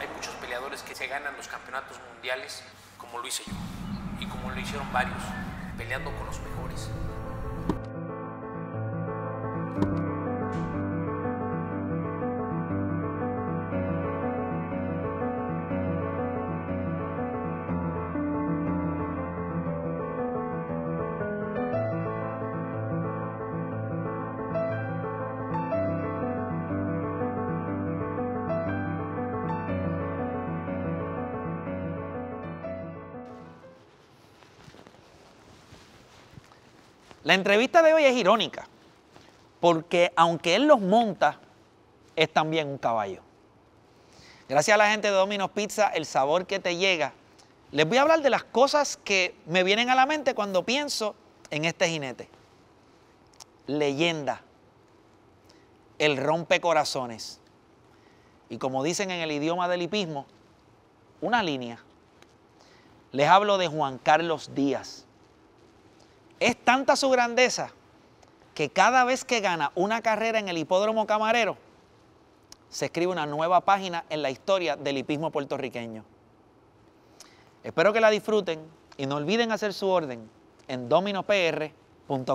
Hay muchos peleadores que se ganan los campeonatos mundiales como lo hice yo y como lo hicieron varios, peleando con los mejores. La entrevista de hoy es irónica, porque aunque él los monta, es también un caballo. Gracias a la gente de Domino's Pizza, el sabor que te llega. Les voy a hablar de las cosas que me vienen a la mente cuando pienso en este jinete. Leyenda. El rompecorazones. Y como dicen en el idioma del hipismo, una línea. Les hablo de Juan Carlos Díaz. Es tanta su grandeza que cada vez que gana una carrera en el hipódromo camarero, se escribe una nueva página en la historia del hipismo puertorriqueño. Espero que la disfruten y no olviden hacer su orden en dominopr.com.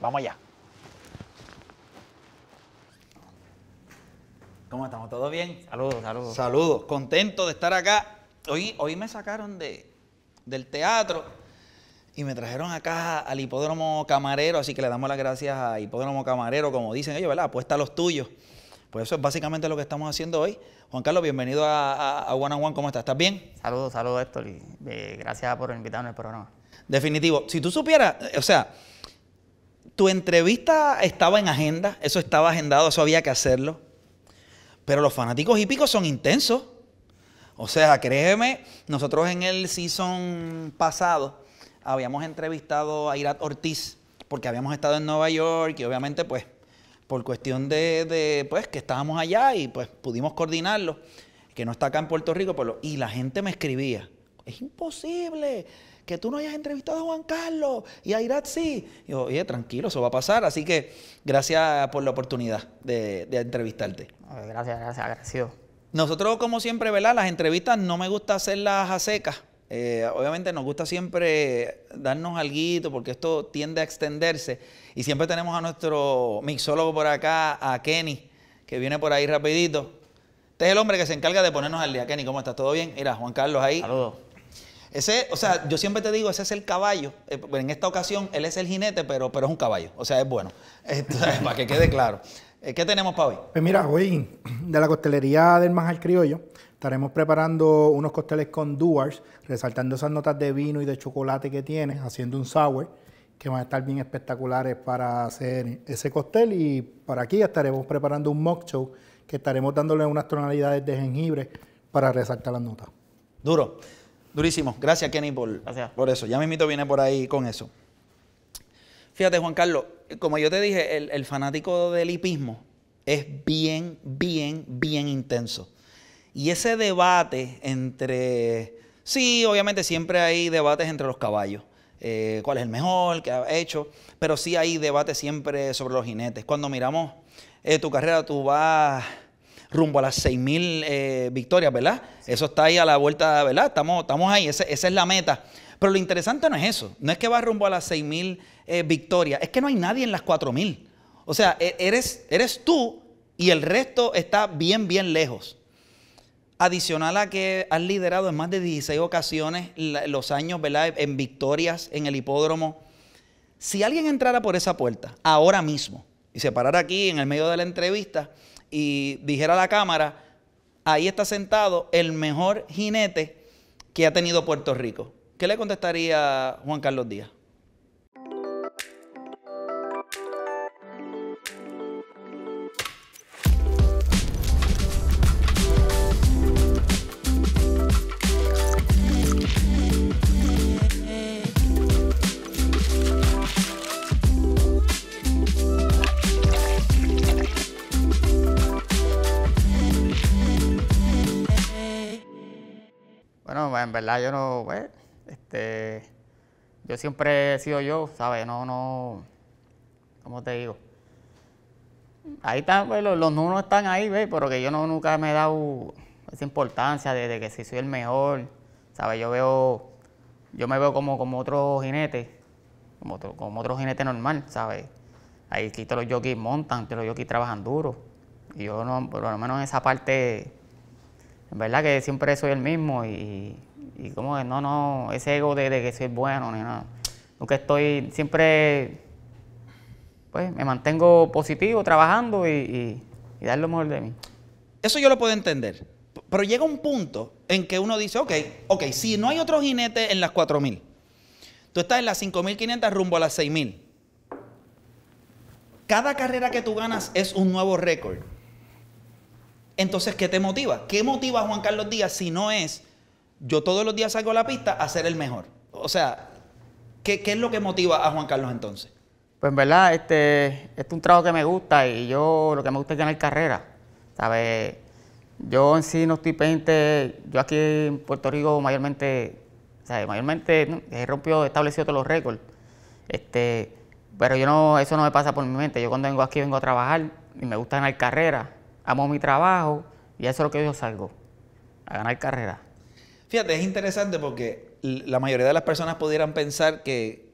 Vamos allá. ¿Cómo estamos? ¿Todo bien? Saludos, saludos. Saludos, contento de estar acá. Hoy, hoy me sacaron de, del teatro y me trajeron acá al hipódromo camarero, así que le damos las gracias a hipódromo camarero, como dicen ellos, ¿verdad? Apuesta a los tuyos. Pues eso es básicamente lo que estamos haciendo hoy. Juan Carlos, bienvenido a, a, One on One, ¿cómo estás? ¿Estás bien? Saludos, saludos Héctor, y eh, gracias por invitarme al programa. Definitivo. Si tú supieras, eh, o sea, tu entrevista estaba en agenda, eso estaba agendado, eso había que hacerlo. Pero los fanáticos hípicos son intensos. O sea, créeme, nosotros en el season pasado habíamos entrevistado a Irat Ortiz, porque habíamos estado en Nueva York y obviamente pues por cuestión de, pues que estábamos allá y pues pudimos coordinarlo, que no está acá en Puerto Rico, y la gente me escribía, es imposible que tú no hayas entrevistado a Juan Carlos y a Irat sí. Y yo, oye, tranquilo, eso va a pasar. Así que gracias por la oportunidad de, entrevistarte. Gracias, gracias, gracias. Nosotros, como siempre, ¿verdad? Las entrevistas no me gusta hacerlas a secas. Eh, obviamente nos gusta siempre darnos alguito porque esto tiende a extenderse y siempre tenemos a nuestro mixólogo por acá, a Kenny, que viene por ahí rapidito. Este es el hombre que se encarga de ponernos al día. Kenny, ¿cómo estás? ¿Todo bien? Mira, Juan Carlos ahí. Saludos. Ese, o sea, yo siempre te digo, ese es el caballo. Eh, pues, en esta ocasión, él es el jinete, pero, pero es un caballo. O sea, es bueno. para que quede claro. Eh, ¿Qué tenemos para hoy? Pues mira, hoy de la costelería del Majal Criollo Estaremos preparando unos costeles con Duars, resaltando esas notas de vino y de chocolate que tienes, haciendo un sour, que van a estar bien espectaculares para hacer ese costel. Y para aquí estaremos preparando un mock Show, que estaremos dándole unas tonalidades de jengibre para resaltar las notas. Duro, durísimo. Gracias, Kenny, por, por eso. Ya mismito viene por ahí con eso. Fíjate, Juan Carlos, como yo te dije, el, el fanático del hipismo es bien, bien, bien intenso. Y ese debate entre... Sí, obviamente siempre hay debates entre los caballos. Eh, cuál es el mejor qué ha hecho, pero sí hay debate siempre sobre los jinetes. Cuando miramos eh, tu carrera, tú vas rumbo a las 6.000 eh, victorias, ¿verdad? Eso está ahí a la vuelta, ¿verdad? Estamos, estamos ahí, esa es la meta. Pero lo interesante no es eso, no es que vas rumbo a las 6.000 victorias, es que no hay nadie en las 4.000. O sea, e, eres, eres tú y el resto está bien, bien lejos. Adicional a que has liderado en más de 16 ocasiones los años, ¿verdad? En victorias en el hipódromo. Si alguien entrara por esa puerta ahora mismo y se parara aquí en el medio de la entrevista y dijera a la cámara, ahí está sentado el mejor jinete que ha tenido Puerto Rico, ¿qué le contestaría Juan Carlos Díaz? Bueno, en verdad yo no, pues, este, yo siempre he sido yo, ¿sabes? No, no, ¿cómo te digo? Ahí están, pues, los, los, números están ahí, ¿ves? Pero que yo no, nunca me he dado esa importancia de, que si soy el mejor, ¿sabes? Yo veo, yo me veo como, como otro jinete, como otro, como otro jinete normal, ¿sabes? Ahí sí todos los jockeys montan, todos los jockeys trabajan duro. Y yo, no, por lo menos en esa parte, en verdad que siempre soy el mismo y, como que no, no, ese ego de, que soy bueno ni nada. Nunca estoy, siempre, pues me mantengo positivo, trabajando y, y dar lo mejor de mí. Eso yo lo puedo entender, pero llega un punto en que uno dice, ok, ok, si no hay otro jinete en las 4000, tú estás en las 5500 rumbo a las 6000. Cada carrera que tú ganas es un nuevo récord. Entonces, ¿qué te motiva? ¿Qué motiva a Juan Carlos Díaz si no es yo todos los días salgo a la pista a ser el mejor? O sea, ¿qué, es lo que motiva a Juan Carlos entonces? Pues en verdad, este, este, es un trabajo que me gusta y yo lo que me gusta es ganar carrera. ¿Sabes? Yo en sí no estoy pendiente, yo aquí en Puerto Rico mayormente, sea, Mayormente he rompido, establecido todos los récords. Este, pero yo no, eso no me pasa por mi mente. Yo cuando vengo aquí vengo a trabajar y me gusta ganar carrera amo mi trabajo y eso es lo que yo salgo, a ganar carrera. Fíjate, es interesante porque la mayoría de las personas pudieran pensar que,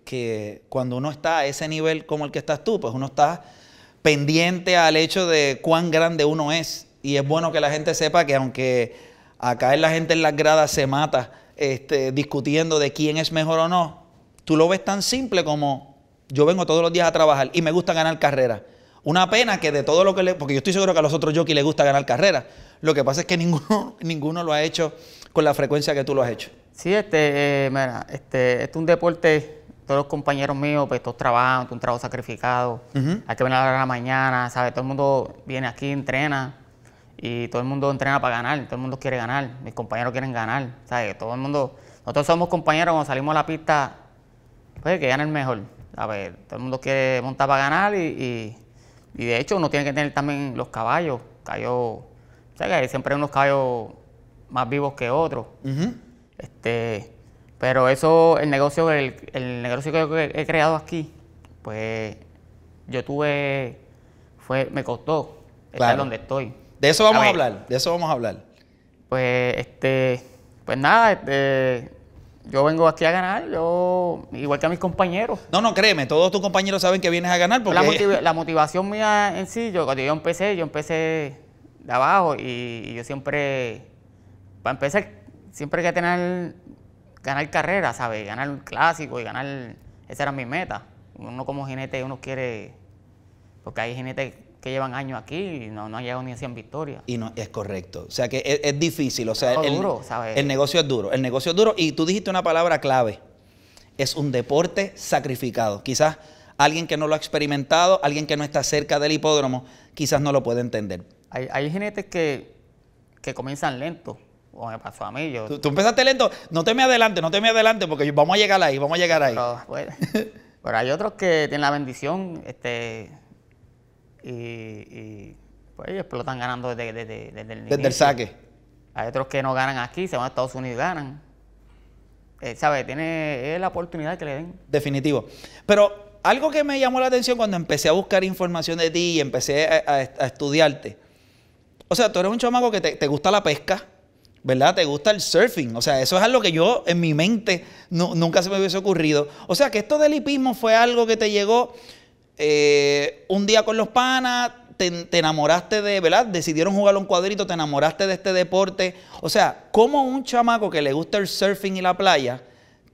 cuando uno está a ese nivel como el que estás tú, pues uno está pendiente al hecho de cuán grande uno es. Y es bueno que la gente sepa que aunque acá en la gente en las gradas se mata este, discutiendo de quién es mejor o no, tú lo ves tan simple como yo vengo todos los días a trabajar y me gusta ganar carrera. Una pena que de todo lo que le. Porque yo estoy seguro que a los otros jockeys les gusta ganar carreras. Lo que pasa es que ninguno, ninguno lo ha hecho con la frecuencia que tú lo has hecho. Sí, este, eh, mira, este, este, es un deporte. Todos los compañeros míos, pues todos trabajan, es un trabajo sacrificado. Hay que venir a la, hora la mañana, ¿sabes? Todo el mundo viene aquí, entrena. Y todo el mundo entrena para ganar. Todo el mundo quiere ganar. Mis compañeros quieren ganar. ¿Sabes? Todo el mundo. Nosotros somos compañeros cuando salimos a la pista, pues que gane el mejor. A ver, todo el mundo quiere montar para ganar y y de hecho uno tiene que tener también los caballos, caballos, o sea que hay siempre unos caballos más vivos que otros. Este, pero eso, el negocio, el, el negocio que he, he creado aquí, pues yo tuve, fue, me costó estar donde estoy. De eso vamos a, hablar, de eso vamos a hablar. Pues este, pues nada, este, yo vengo aquí a ganar, yo igual que a mis compañeros. No, no, créeme, todos tus compañeros saben que vienes a ganar. La, motivación mía en sí, yo cuando yo empecé, yo empecé de abajo y, yo siempre, para empezar, siempre hay que tener, ganar carrera, ¿sabes? Ganar un clásico y ganar, esa era mi meta. Uno como jinete, uno quiere, porque hay jinetes que llevan años aquí y no, no han llegado ni a 100 victorias. Y no, es correcto. O sea que es, difícil. O sea, el, duro, el negocio es duro. El negocio es duro. Y tú dijiste una palabra clave. Es un deporte sacrificado. Quizás alguien que no lo ha experimentado, alguien que no está cerca del hipódromo, quizás no lo puede entender. Hay, hay jinetes que, comienzan lento, O me pasó a mí. Yo, tú, empezaste lento. No te me adelante, no te me adelante, porque vamos a llegar ahí, vamos a llegar ahí. Pero, pues, pero hay otros que tienen la bendición, este, y, pues ellos están ganando desde, el saque. Hay otros que no ganan aquí, se van a Estados Unidos y ganan. Eh, ¿Sabes? Tiene es la oportunidad que le den. Definitivo. Pero algo que me llamó la atención cuando empecé a buscar información de ti y empecé a, estudiarte. O sea, tú eres un chamaco que te, gusta la pesca, ¿verdad? Te gusta el surfing. O sea, eso es algo que yo en mi mente nunca se me hubiese ocurrido. O sea, que esto del hipismo fue algo que te llegó eh, un día con los panas, te, enamoraste de, ¿verdad? Decidieron jugar un cuadrito, te enamoraste de este deporte. O sea, ¿cómo un chamaco que le gusta el surfing y la playa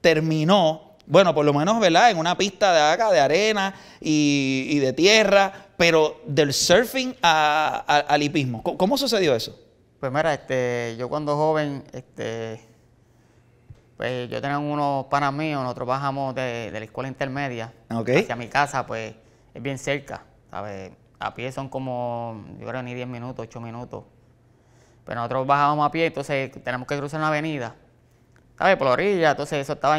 terminó, bueno, por lo menos, ¿verdad? En una pista de acá, de arena y, de tierra, pero del surfing a, al hipismo. ¿Cómo, sucedió eso? Pues mira, este, yo cuando joven, este, pues yo tenía unos panas míos, nosotros bajamos de, la escuela intermedia hacia mi casa, pues es bien cerca, A pie son como, yo creo, ni 10 minutos, 8 minutos. Pero nosotros bajábamos a pie, entonces tenemos que cruzar una avenida, ¿sabes? Por la orilla, entonces eso estaba,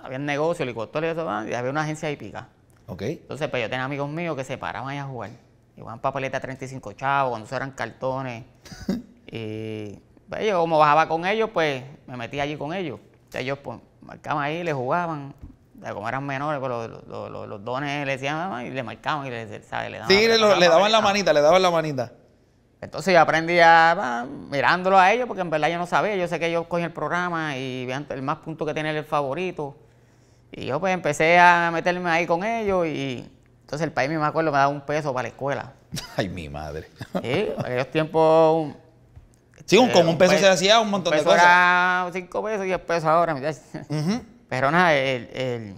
había un negocio, helicóptero y eso, y había una agencia hípica. Okay. Entonces, pues yo tenía amigos míos que se paraban ahí a jugar. Iban papeleta 35 chavos, cuando eso eran cartones. y pues, yo como bajaba con ellos, pues me metía allí con ellos. ellos pues, marcaban ahí, les jugaban como eran menores, pues, los, dones le decían ah, y le marcaban y le, ¿sabes? le daban. Sí, le, daban la manita, le daban la manita. Entonces yo aprendí a, mirándolo a ellos, porque en verdad yo no sabía. Yo sé que ellos cogen el programa y vean el más punto que tiene el favorito. Y yo pues empecé a meterme ahí con ellos y entonces el país, me acuerdo, me daba un peso para la escuela. Ay, mi madre. Sí, en aquellos tiempos... Sí, un, con eh, un, peso, se hacía un montón de cosas. Era cinco pesos y pesos ahora, mira. Pero nada, el,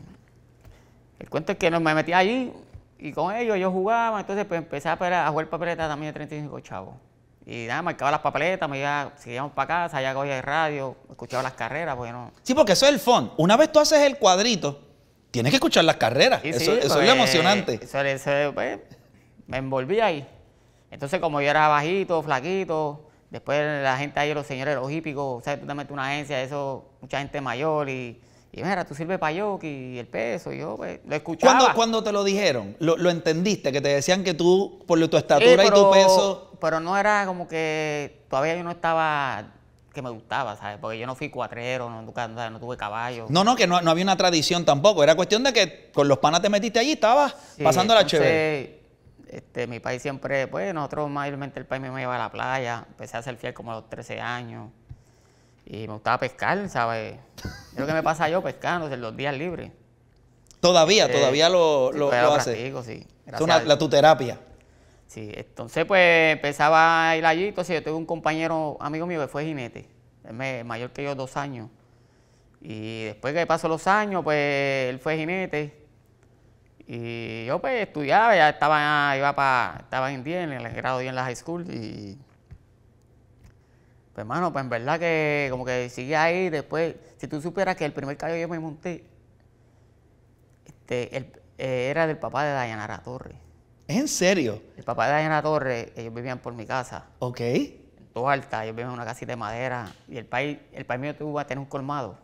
cuento es que me metí allí y con ellos yo jugaba, entonces pues, empecé a, a jugar papeletas también de 35 chavos. Y nada, marcaba las papeletas, me iba, seguíamos para casa, ya cogía el radio, escuchaba las carreras, porque no. Sí, porque eso es el fondo. Una vez tú haces el cuadrito, tienes que escuchar las carreras. eso, es pues, emocionante. Eso, eso, pues, me envolví ahí. Entonces, como yo era bajito, flaquito, después la gente ahí, los señores, los hípicos, o sea, tú te metes una agencia, eso, mucha gente mayor y y mira, tú sirves yo y el peso, yo pues, lo escuchaba. ¿Cuándo, te lo dijeron? ¿Lo, entendiste? Que te decían que tú, por tu estatura y tu peso... Pero no era como que todavía yo no estaba que me gustaba, ¿sabes? Porque yo no fui cuatrero, no, no, no tuve caballo. No, no, que no, había una tradición tampoco. Era cuestión de que con los panas te metiste allí, estabas pasando la chévere. Este, mi país siempre, pues nosotros mayormente el país me lleva a la playa. Empecé a ser fiel como a los 13 años. Y me gustaba pescar, ¿sabes? Es lo que me pasa yo pescando, en los días libres. Todavía, eh, todavía lo, lo, lo hace. sí. Es una, la tu terapia. Sí, entonces pues empezaba a ir allí. Entonces yo tuve un compañero, amigo mío, que fue jinete. mayor que yo, dos años. Y después que pasó los años, pues él fue jinete. Y yo pues estudiaba, ya estaba, iba para, estaba en 10, en el grado 10 en la high school. Y pues, hermano, pues en verdad que como que sigue ahí. Después, si tú supieras que el primer caballo que yo me monté este, eh, era del papá de Dayana Torres. ¿En serio? El papá de Dayanara Torres, ellos vivían por mi casa. Ok. En alta, ellos vivían en una casita de madera. Y el país, el país mío tuvo a tener un colmado.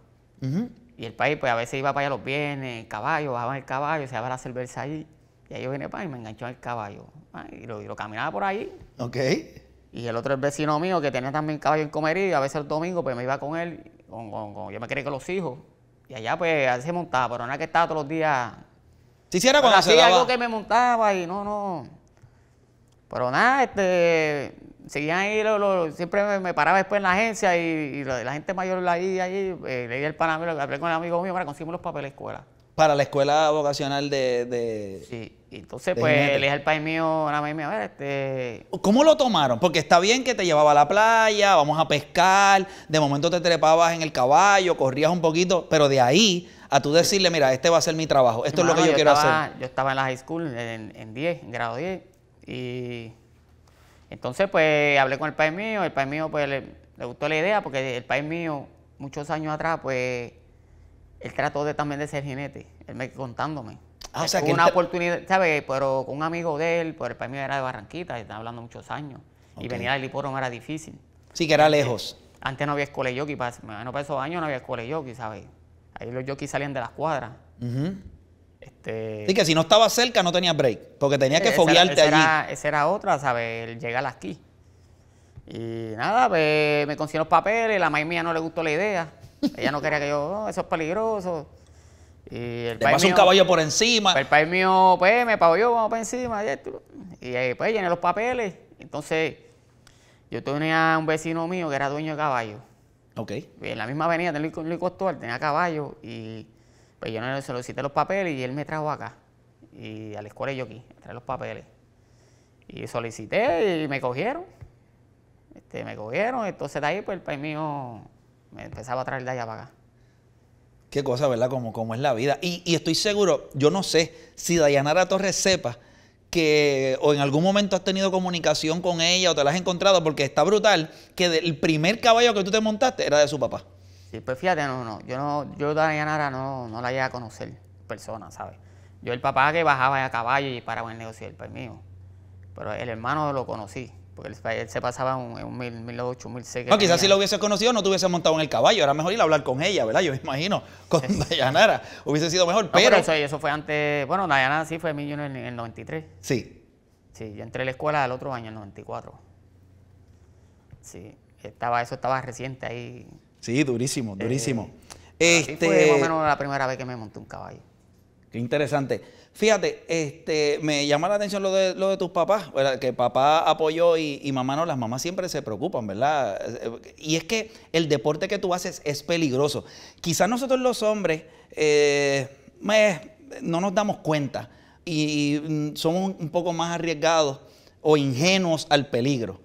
Y el país, pues a veces iba para allá los bienes, el caballo, bajaban el caballo, se a la cerveza ahí. Y ahí yo vine para y me enganchó en el caballo. Ah, y lo, y lo caminaba por ahí. Ok. Y el otro es vecino mío que tenía también caballo en comería a veces el domingo pues me iba con él, con, yo me quería con los hijos. Y allá pues se montaba, pero nada que estaba todos los días. Si hiciera cuando así algo que me montaba y no, no. Pero nada, este, seguían ahí, siempre me, paraba después en la agencia y, la, gente mayor iba ahí, eh, leí el panamero, hablé con el amigo mío, para conseguirme los papeles de escuela. Para la escuela vocacional de... de... Sí entonces, pues, le dije al país mío, la mía, a ver, este... ¿Cómo lo tomaron? Porque está bien que te llevaba a la playa, vamos a pescar, de momento te trepabas en el caballo, corrías un poquito, pero de ahí a tú decirle, mira, este va a ser mi trabajo, esto es lo que yo, quiero hacer. Yo estaba en la high school, en, 10, en grado 10, y entonces, pues, hablé con el país mío, el país mío, pues, le, gustó la idea, porque el país mío, muchos años atrás, pues, él trató de, también de ser jinete, él me contándome. Ah, eh, una oportunidad, ¿sabes? Pero con un amigo de él, por el país era de Barranquita, estaba hablando muchos años. Y venir al liporón era difícil. Sí, que era lejos. Antes no había escuela de jockey, para, para esos años no había escuela de jockey, ¿sabes? Ahí los jockeys salían de las cuadras. Y este Sí, que si no estaba cerca no tenía break, porque tenía que foguearte allí. Era, esa era otra, ¿sabes? El llegar aquí. Y nada, pues, me consiguieron los papeles, la madre mía no le gustó la idea. Ella no quería que yo, oh, eso es peligroso. Y el un caballo por encima. El país mío, pues, me pagó yo, vamos para encima. Y ahí, pues llené los papeles. Entonces, yo tenía un vecino mío que era dueño de caballo. Ok. en la misma avenida, tenía costó tenía caballo. Y pues yo le solicité los papeles y él me trajo acá. Y a la escuela yo aquí, traje los papeles. Y solicité y me cogieron. Este, me cogieron. Entonces de ahí, pues el país mío me empezaba a traer de allá para acá. Qué cosa, ¿verdad? Como, cómo es la vida. Y, estoy seguro, yo no sé si Dayanara Torres sepa que o en algún momento has tenido comunicación con ella o te la has encontrado, porque está brutal, que el primer caballo que tú te montaste era de su papá. Sí, pues fíjate, no, no, yo no, yo Dayanara no, no la llegué a conocer persona, ¿sabes? Yo el papá que bajaba a caballo y paraba en el negocio del mío, pero el hermano lo conocí, porque él, se pasaba un, un, mil, mil ocho, mil seis. No, quizás si lo hubiese conocido no te hubiese montado en el caballo. Era mejor ir a hablar con ella, ¿verdad? Yo me imagino. Con Dayanara hubiese sido mejor, pero... eso, fue antes... Bueno, Dayanara sí fue millón en el 93. Sí. Sí, yo entré a la escuela el otro año, en el 94. Sí, estaba, eso estaba reciente ahí. Sí, durísimo, durísimo. Eh, este... fue más o menos la primera vez que me monté un caballo. Qué interesante. Fíjate, este, me llama la atención lo de, lo de tus papás, que papá apoyó y, mamá no, las mamás siempre se preocupan, ¿verdad? Y es que el deporte que tú haces es peligroso. Quizás nosotros los hombres eh, no nos damos cuenta y mm, somos un poco más arriesgados o ingenuos al peligro.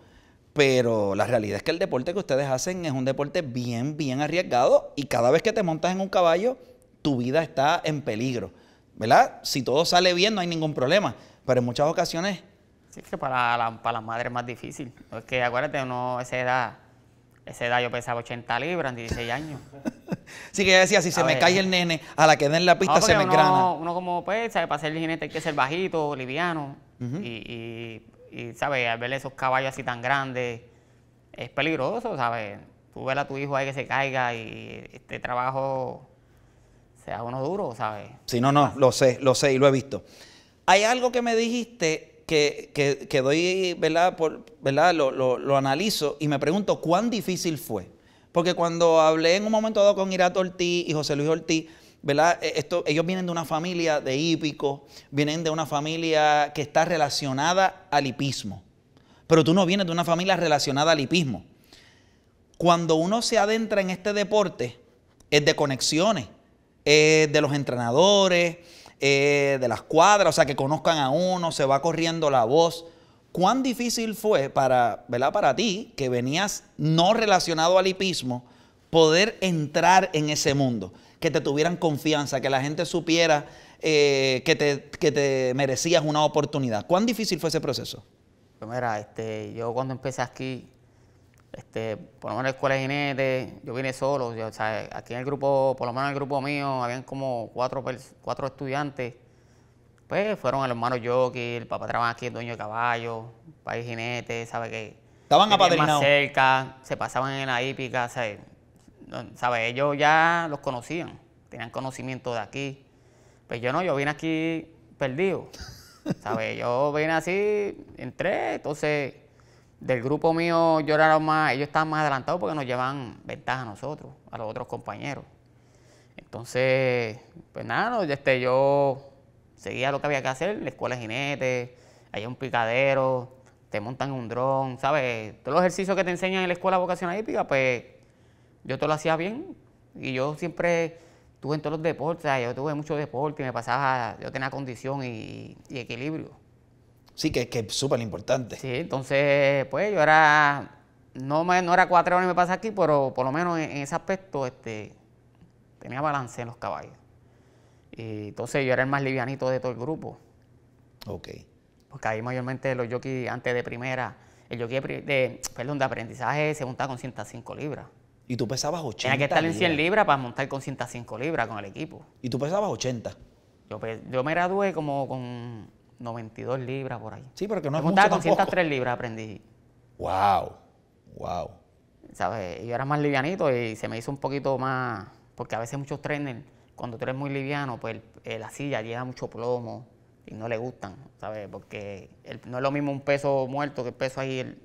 Pero la realidad es que el deporte que ustedes hacen es un deporte bien, bien arriesgado y cada vez que te montas en un caballo, tu vida está en peligro. ¿verdad? Si todo sale bien, no hay ningún problema. Pero en muchas ocasiones. Sí, es que para, la, para la madres es más difícil. Es que acuérdate, uno, esa edad, esa edad yo pesaba 80 libras 16 años. Sí que decía, si se me cae el nene, a la que den la pista se me uno, grana. Uno como, pesa, para ser jinete hay que ser bajito, liviano. Y, y, ¿sabes? Al ver esos caballos así tan grandes, es peligroso, ¿sabes? Tú ves a tu hijo ahí que se caiga y este trabajo sea uno duro, ¿sabes? Sí, no, no, lo sé, lo sé y lo he visto. Hay algo que me dijiste que, doy, ¿verdad? ¿verdad? Lo, analizo y me pregunto cuán difícil fue. Porque cuando hablé en un momento dado con Irato Ortiz y José Luis Ortiz, ¿verdad? E, esto, ellos vienen de una familia de hípicos, vienen de una familia que está relacionada al hipismo. Pero tú no vienes de una familia relacionada al hipismo. Cuando uno se adentra en este deporte, es de conexiones eh, de los entrenadores, eh, de las cuadras, o sea, que conozcan a uno, se va corriendo la voz. ¿Cuán difícil fue para, ¿verdad? para ti, que venías no relacionado al hipismo, poder entrar en ese mundo? Que te tuvieran confianza, que la gente supiera eh, que, te, merecías una oportunidad. ¿Cuán difícil fue ese proceso? Pues mira, este, yo cuando empecé aquí, este, por lo menos en la escuela de Jinete, yo vine solo, o sea, aquí en el grupo, por lo menos en el grupo mío, habían como cuatro, cuatro estudiantes. Pues fueron el hermano Jockey, el papá trabaja aquí, el dueño de caballo, el país jinete, ¿sabe qué? Estaban apadrinados. más cerca, se pasaban en la hípica, ¿sabe? ¿sabe? Ellos ya los conocían, tenían conocimiento de aquí. Pues yo no, yo vine aquí perdido, ¿sabes? Yo vine así, entré, entonces del grupo mío lloraron más, ellos estaban más adelantados porque nos llevan ventaja a nosotros, a los otros compañeros. Entonces, pues nada, este, yo seguía lo que había que hacer, la escuela de jinete, hay un picadero, te montan un dron, ¿sabes? Todos los ejercicios que te enseñan en la escuela vocacional hípica, pues yo todo lo hacía bien. Y yo siempre tuve en todos los deportes, yo tuve deporte y me pasaba, yo tenía condición y equilibrio. Sí, que, que es súper importante. Sí, entonces, pues yo era, no, me, no era cuatro horas y me pasé aquí, pero por lo menos en, ese aspecto este, tenía balance en los caballos. Y entonces yo era el más livianito de todo el grupo. Ok. Porque ahí mayormente los jockeys antes de primera, el jockey de, perdón, aprendizaje se montaba con 105 libras. Y tú pesabas 80. Tenía que estar en 100 libras para montar con 105 libras con el equipo. Y tú pesabas 80. Yo, yo me gradué como con 92 libras por ahí. Sí, pero no es mucho con 103 libras aprendí. Wow, wow. ¿Sabes? Yo era más livianito y se me hizo un poquito más, porque a veces muchos trenes, cuando tú eres muy liviano, pues la silla lleva mucho plomo y no le gustan, ¿sabes? Porque no es lo mismo un peso muerto que el peso ahí, el,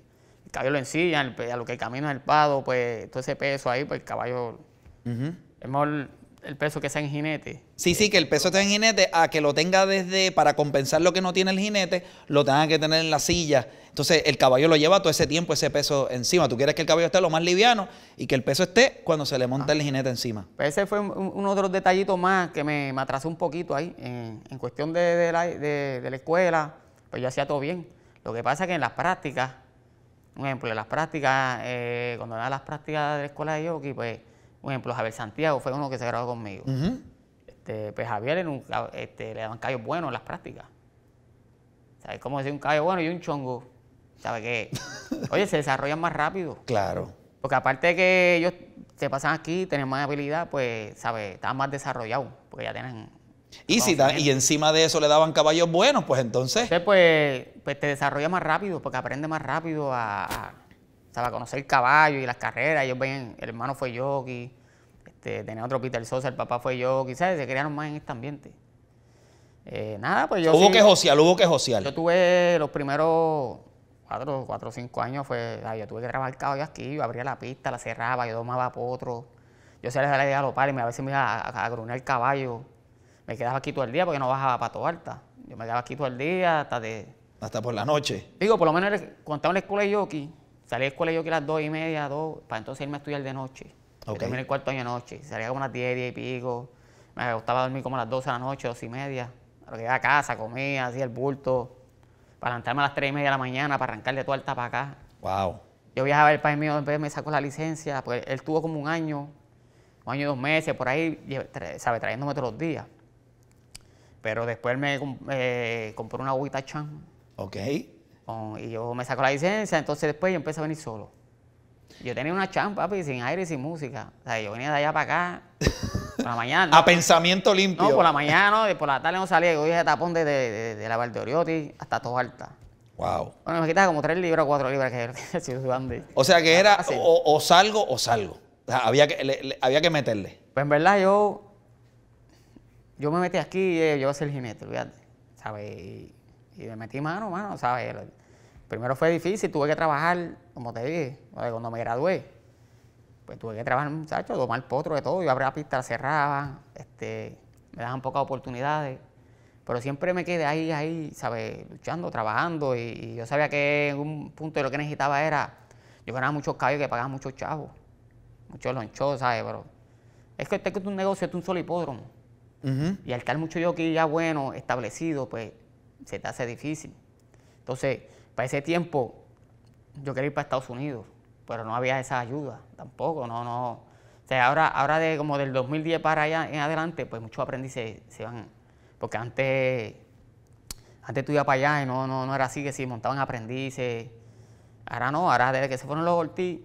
caballo lo ensilla, a lo que camina el pado, pues todo ese peso ahí, pues el caballo... Es mejor el peso que sea en jinete. Sí, sí, que el peso esté en jinete a que lo tenga desde, para compensar lo que no tiene el jinete, lo tenga que tener en la silla. Entonces el caballo lo lleva todo ese tiempo, ese peso encima. Tú quieres que el caballo esté lo más liviano y que el peso esté cuando se le monta ah. el jinete encima. Pues ese fue uno de los detallitos más que me, me atrasó un poquito ahí. En, cuestión de, la, escuela, pues yo hacía todo bien. Lo que pasa es que en las prácticas, un ejemplo, en las prácticas, eh, cuando era las prácticas de la escuela de Yoki, pues por ejemplo, Javier Santiago fue uno que se graduó conmigo. Este, pues Javier este, le daban caballos buenos en las prácticas. ¿Sabes cómo decir un caballo bueno y un chongo? ¿Sabes qué? Oye, se desarrollan más rápido. Claro. Porque aparte de que ellos se pasan aquí, tienen más habilidad, pues, ¿sabes? Están más desarrollados, porque ya tienen... Y, si y encima de eso le daban caballos buenos, pues entonces... Sí, pues, pues te desarrolla más rápido, porque aprende más rápido a para conocer el caballo y las carreras. Ellos ven, el hermano fue jockey, este, tenía otro Peter Sosa, el papá fue jockey, ¿sabes? Se crearon más en este ambiente. Eh, nada, pues yo. Hubo que social hubo que social Yo tuve los primeros cuatro, cuatro o cinco años, fue, yo tuve que trabajar caballo aquí, yo abría la pista, la cerraba, yo domaba otro. Yo se les la idea a los padres, a veces me iba a, a, el caballo. Me quedaba aquí todo el día porque no bajaba para tu alta. Yo me quedaba aquí todo el día hasta de. Hasta por la noche. Digo, por lo menos cuando estaba en la escuela de jockey Salí escuela yo que a las dos y media, dos, para entonces irme a estudiar de noche. Okay. terminé el cuarto año de noche. Salía como a las 10, 10 y pico. Me gustaba dormir como a las 12 de la noche, dos y media. Lo a casa, comía, hacía el bulto. Para entrarme a las tres y media de la mañana, para arrancarle toda alta para acá. Wow. Yo viajaba el país mío, me sacó la licencia, pues él tuvo como un año, un año y dos meses, por ahí, sabe, trayéndome todos los días. Pero después me eh, compró una agüita chan. Ok y yo me saco la licencia, entonces después yo empecé a venir solo. Yo tenía una champa, sin aire y sin música. O sea, yo venía de allá para acá. Por la mañana. a pensamiento limpio. No, por la mañana, y por la tarde no salía. Yo dije este tapón desde de, de, de la hasta hasta alta. Wow. Bueno, me quitaba como tres libras o cuatro libras que era O sea que era o, salgo o salgo. O sea, había que, había que meterle. Pues en verdad yo. Yo me metí aquí y eh, yo voy a ser jinete, ¿Sabes? y me metí mano, mano, ¿sabes? Primero fue difícil, tuve que trabajar, como te dije, cuando me gradué, pues tuve que trabajar, muchachos, tomar potro de todo, yo abría la pista, cerraba, este, me daban pocas oportunidades, pero siempre me quedé ahí, ahí, ¿sabes? Luchando, trabajando, y, yo sabía que en un punto de lo que necesitaba era, yo ganaba muchos caballos que pagaba muchos chavos, muchos lonchos, ¿sabes? Pero es que este es un negocio, este es un solo hipódromo. Y al estar mucho yo aquí ya bueno, establecido, pues se te hace difícil. Entonces, para ese tiempo yo quería ir para Estados Unidos, pero no había esa ayuda tampoco, no, no. O sea, ahora, ahora de como del 2010 para allá en adelante, pues muchos aprendices se van, porque antes, antes tú ibas para allá y no, no, no era así, que si montaban aprendices, ahora no, ahora desde que se fueron los Ortiz,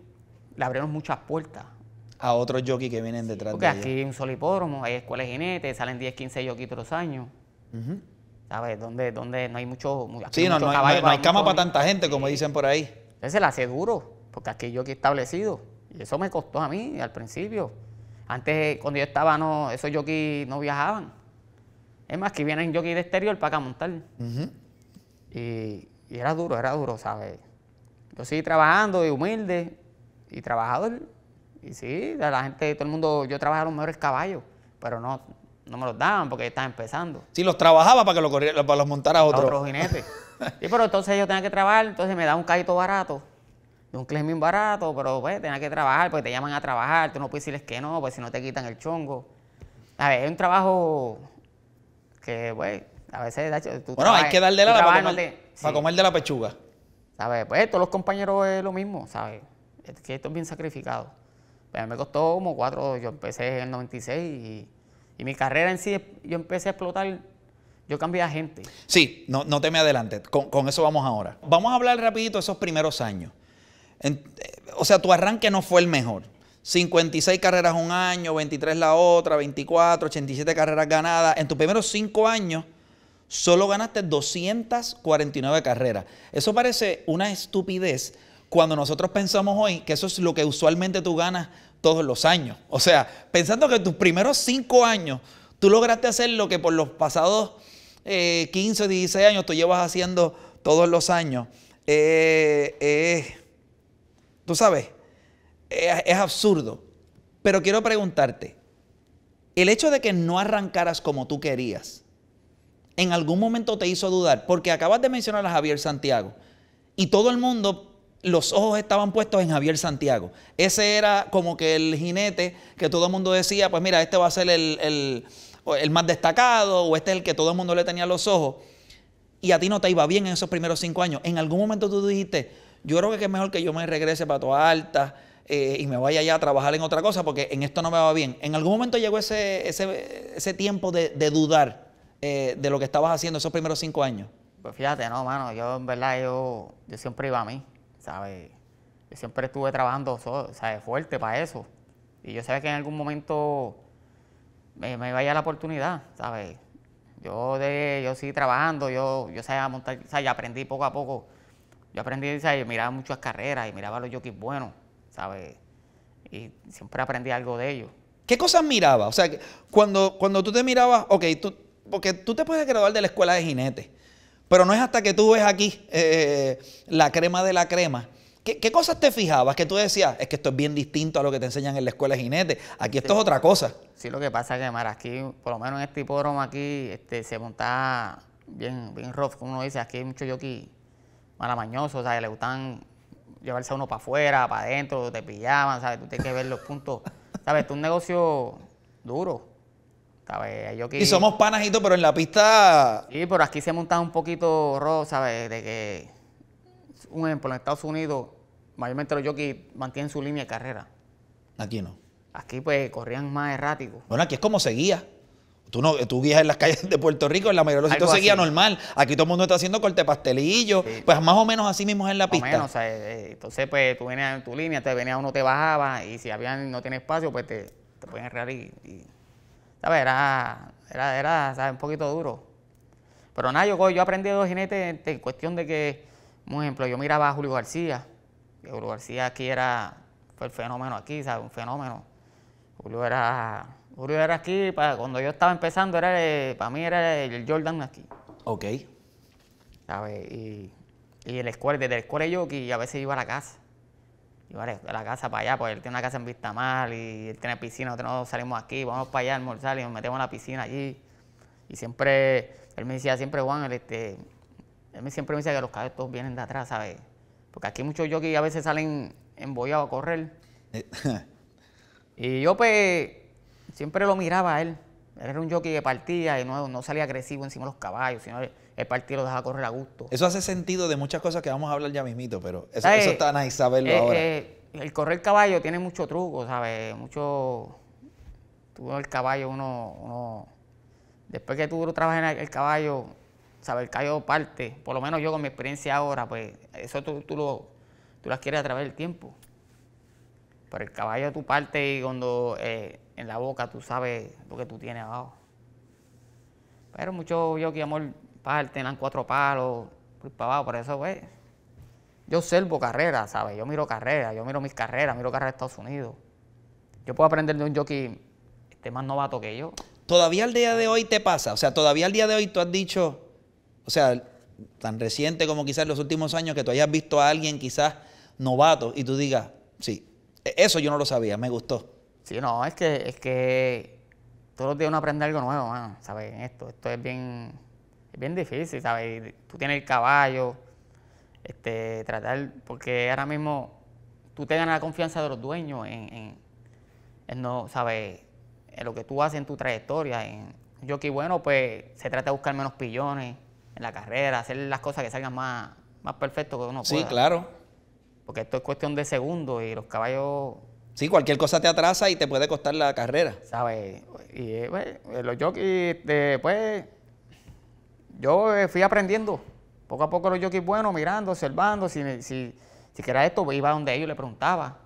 le abrieron muchas puertas. A otros jockeys que vienen detrás de Porque aquí hay un solo hay escuelas de jinetes, salen 10, 15 jockeys todos los años. ¿sabes? Donde, no hay mucho, sí, no, no, hay, cama para tanta gente, como dicen por ahí. Entonces la hace duro, porque aquí yo aquí establecido. Y eso me costó a mí al principio. Antes, cuando yo estaba, no, esos jockeys no viajaban. Es más, que vienen jockeys de exterior para acá montar. y, era duro, era duro, ¿sabes? Yo sigo trabajando y humilde y trabajador. Y sí, la gente, todo el mundo, yo trabajaba los mejores caballos, pero no, no me los daban porque estaba empezando. Sí, los trabajaba para que los, corriera, para los montara otro. Otro jinete. sí, pero entonces yo tenía que trabajar, entonces me da un caíto barato, de un clemín barato, pero pues tenía que trabajar porque te llaman a trabajar, tú no puedes decirles que no, pues si no te quitan el chongo. A ver, es un trabajo que, pues, a veces... bueno, hay que darle la, la para, comer, de, para comer de la pechuga. ¿Sabes? Pues todos los compañeros es lo mismo, ¿sabes? Es que esto es bien sacrificado. Pues, a mí me costó como cuatro, yo empecé en el 96 y y mi carrera en sí, yo empecé a explotar, yo cambié a gente. Sí, no, no te me adelantes, con, eso vamos ahora. Vamos a hablar rapidito de esos primeros años. Eh, o sea, tu arranque no fue el mejor. 56 carreras un año, 23 la otra, 24, 87 carreras ganadas. En tus primeros cinco años solo ganaste 249 carreras. Eso parece una estupidez cuando nosotros pensamos hoy que eso es lo que usualmente tú ganas todos los años. O sea, pensando que tus primeros cinco años tú lograste hacer lo que por los pasados 15 o 16 años tú llevas haciendo todos los años, eh, tú sabes, es absurdo. Pero quiero preguntarte, el hecho de que no arrancaras como tú querías, en algún momento te hizo dudar, porque acabas de mencionar a Javier Santiago, y todo el mundo los ojos estaban puestos en Javier Santiago. Ese era como que el jinete que todo el mundo decía, pues mira, este va a ser el, más destacado o este es el que todo el mundo le tenía los ojos. Y a ti no te iba bien en esos primeros cinco años. En algún momento tú dijiste, yo creo que es mejor que yo me regrese para tu Alta eh, y me vaya allá a trabajar en otra cosa porque en esto no me va bien. En algún momento llegó ese, ese, tiempo de, dudar eh, de lo que estabas haciendo esos primeros cinco años. Pues fíjate, no, mano, yo en verdad yo siempre iba a mí. ¿sabes? Yo siempre estuve trabajando fuerte para eso. Y yo sabía que en algún momento me, me la oportunidad, ¿sabes? Yo, de, yo sí trabajando, yo, yo sabía montar, ¿sabes? aprendí poco a poco. Yo aprendí, ¿sabes? miraba muchas carreras y miraba los jockeys buenos, ¿sabes? Y siempre aprendí algo de ellos. ¿Qué cosas miraba O sea, cuando, cuando tú te mirabas, ok, tú, porque tú te puedes graduar de la escuela de jinete, pero no es hasta que tú ves aquí eh, la crema de la crema. ¿Qué, cosas te fijabas que tú decías? Es que esto es bien distinto a lo que te enseñan en la escuela de jinete. Aquí esto es otra cosa. Sí, lo que pasa es que aquí, por lo menos en este hipódromo aquí, este, se monta bien, bien rough, como uno dice. Aquí hay muchos jockey malamañosos, o sea, le gustan llevarse a uno para afuera, para adentro, te pillaban, ¿sabes? Tú tienes que ver los puntos. ¿Sabes? es un negocio duro. Y somos panajitos, pero en la pista... Sí, pero aquí se montado un poquito rojo, ¿sabes? De que, un ejemplo, en Estados Unidos, mayormente los jockeys mantienen su línea de carrera. Aquí no. Aquí pues corrían más erráticos. Bueno, aquí es como seguía. Tú, no, tú guías en las calles de Puerto Rico, en la mayoría de los sitios seguía normal. Aquí todo el mundo está haciendo corte pastelillo. Pues más o menos así mismo es en la pista. Más o menos, eh, entonces pues tú venías en tu línea, te venía uno, te bajaba y si habían, no tiene espacio, pues te, te pueden errar y era, era, un poquito duro. Pero nada, yo, yo aprendí de jinetes en cuestión de que, por ejemplo, yo miraba a Julio García. Julio García aquí era, fue el fenómeno aquí, ¿sabes? Un fenómeno. Julio era, Julio era aquí, para, cuando yo estaba empezando, era para mí era el Jordan aquí. Ok. ¿Sabes? Y, y el desde la escuela yo, que a veces iba a la casa. Y vale, de la casa para allá, pues él tiene una casa en vista mal y él tiene piscina, nosotros salimos aquí, vamos para allá a nos metemos en la piscina allí. Y siempre, él me decía siempre, Juan, él, este, él siempre me decía que los caballos vienen de atrás, ¿sabes? Porque aquí muchos jockeys a veces salen embollados a correr. Eh, y yo, pues, siempre lo miraba a él. Era un jockey que partía y no, no salía agresivo encima de los caballos, sino el partido lo dejaba correr a gusto. Eso hace sentido de muchas cosas que vamos a hablar ya mismito, pero eso, eso está saberlo eh, ahora. Eh, el correr caballo tiene mucho truco, ¿sabes? Mucho. Tú el caballo, uno, Después que tú trabajas en el caballo, ¿sabes? El caballo parte. Por lo menos yo con mi experiencia ahora, pues eso tú, lo, tú adquieres a través del tiempo. Pero el caballo tú parte y cuando. Eh, en la boca, tú sabes lo que tú tienes abajo. Pero muchos yo amor parten, dan cuatro palos, por para abajo, por eso, güey. yo observo carreras, ¿sabes? Yo miro carreras, yo miro mis carreras, miro carreras de Estados Unidos. Yo puedo aprender de un jockey este, más novato que yo. ¿Todavía al día de hoy te pasa? O sea, todavía al día de hoy tú has dicho, o sea, tan reciente como quizás los últimos años que tú hayas visto a alguien quizás novato y tú digas, sí, e-, eso yo no lo sabía, me gustó. Sí, no, es que, es que todos los días uno aprende algo nuevo, ¿sabes? Esto, esto es bien, bien difícil, ¿sabes? Tú tienes el caballo, este, tratar, porque ahora mismo tú te ganas la confianza de los dueños en, no, ¿sabes? En lo que tú haces en tu trayectoria. En, yo que bueno, pues se trata de buscar menos pillones en la carrera, hacer las cosas que salgan más, más perfecto que uno pueda. Sí, claro. Porque esto es cuestión de segundos y los caballos Sí, cualquier cosa te atrasa y te puede costar la carrera. ¿Sabes? Y eh, pues, eh, los jockeys, pues, yo eh, fui aprendiendo. Poco a poco los jockeys buenos, mirando, observando. Si, si, si esto, pues, iba donde ellos le preguntaba.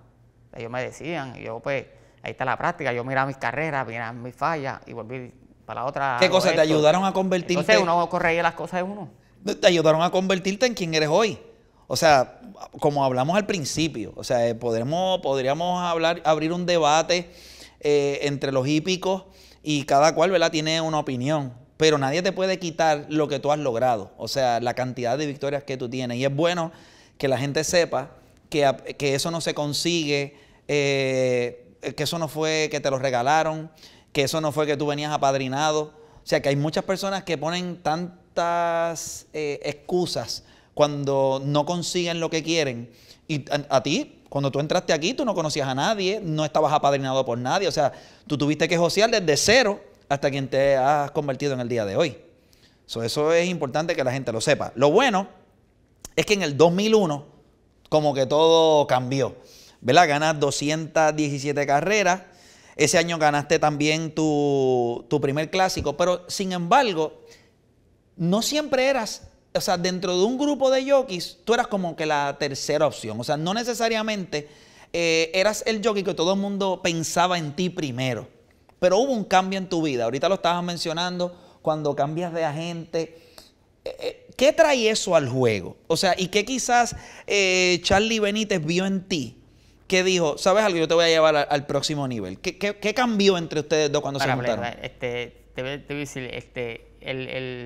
Ellos me decían, y yo pues, ahí está la práctica. Yo miraba mis carreras, miraba mis fallas y volví para la otra. ¿Qué cosa? te ayudaron a convertirte? Entonces uno correía las cosas de uno. Te ayudaron a convertirte en quien eres hoy o sea, como hablamos al principio, o sea, eh, podremos, podríamos hablar, abrir un debate eh, entre los hípicos y cada cual, ¿verdad? Tiene una opinión, pero nadie te puede quitar lo que tú has logrado, o sea, la cantidad de victorias que tú tienes. Y es bueno que la gente sepa que, eso no se consigue, eh, que eso no fue que te lo regalaron, que eso no fue que tú venías apadrinado. O sea, que hay muchas personas que ponen tantas excusas cuando no consiguen lo que quieren. Y a, ti, cuando tú entraste aquí, tú no conocías a nadie, no estabas apadrinado por nadie. O sea, tú tuviste que josear desde cero hasta quien te has convertido en el día de hoy. So, eso es importante que la gente lo sepa. Lo bueno es que en el 2001 como que todo cambió. ¿Verdad? Ganas 217 carreras. Ese año ganaste también tu, tu primer clásico. Pero sin embargo, no siempre eras o sea, dentro de un grupo de jockeys, tú eras como que la tercera opción. O sea, no necesariamente eh, eras el jockey que todo el mundo pensaba en ti primero. Pero hubo un cambio en tu vida. Ahorita lo estabas mencionando, cuando cambias de agente. Eh, eh, ¿Qué trae eso al juego? O sea, ¿y qué quizás Charlie Benítez vio en ti? que dijo, ¿sabes algo? Yo te voy a llevar al, próximo nivel. ¿Qué, cambió entre ustedes dos cuando se juntaron? Este, te, voy a decir, este,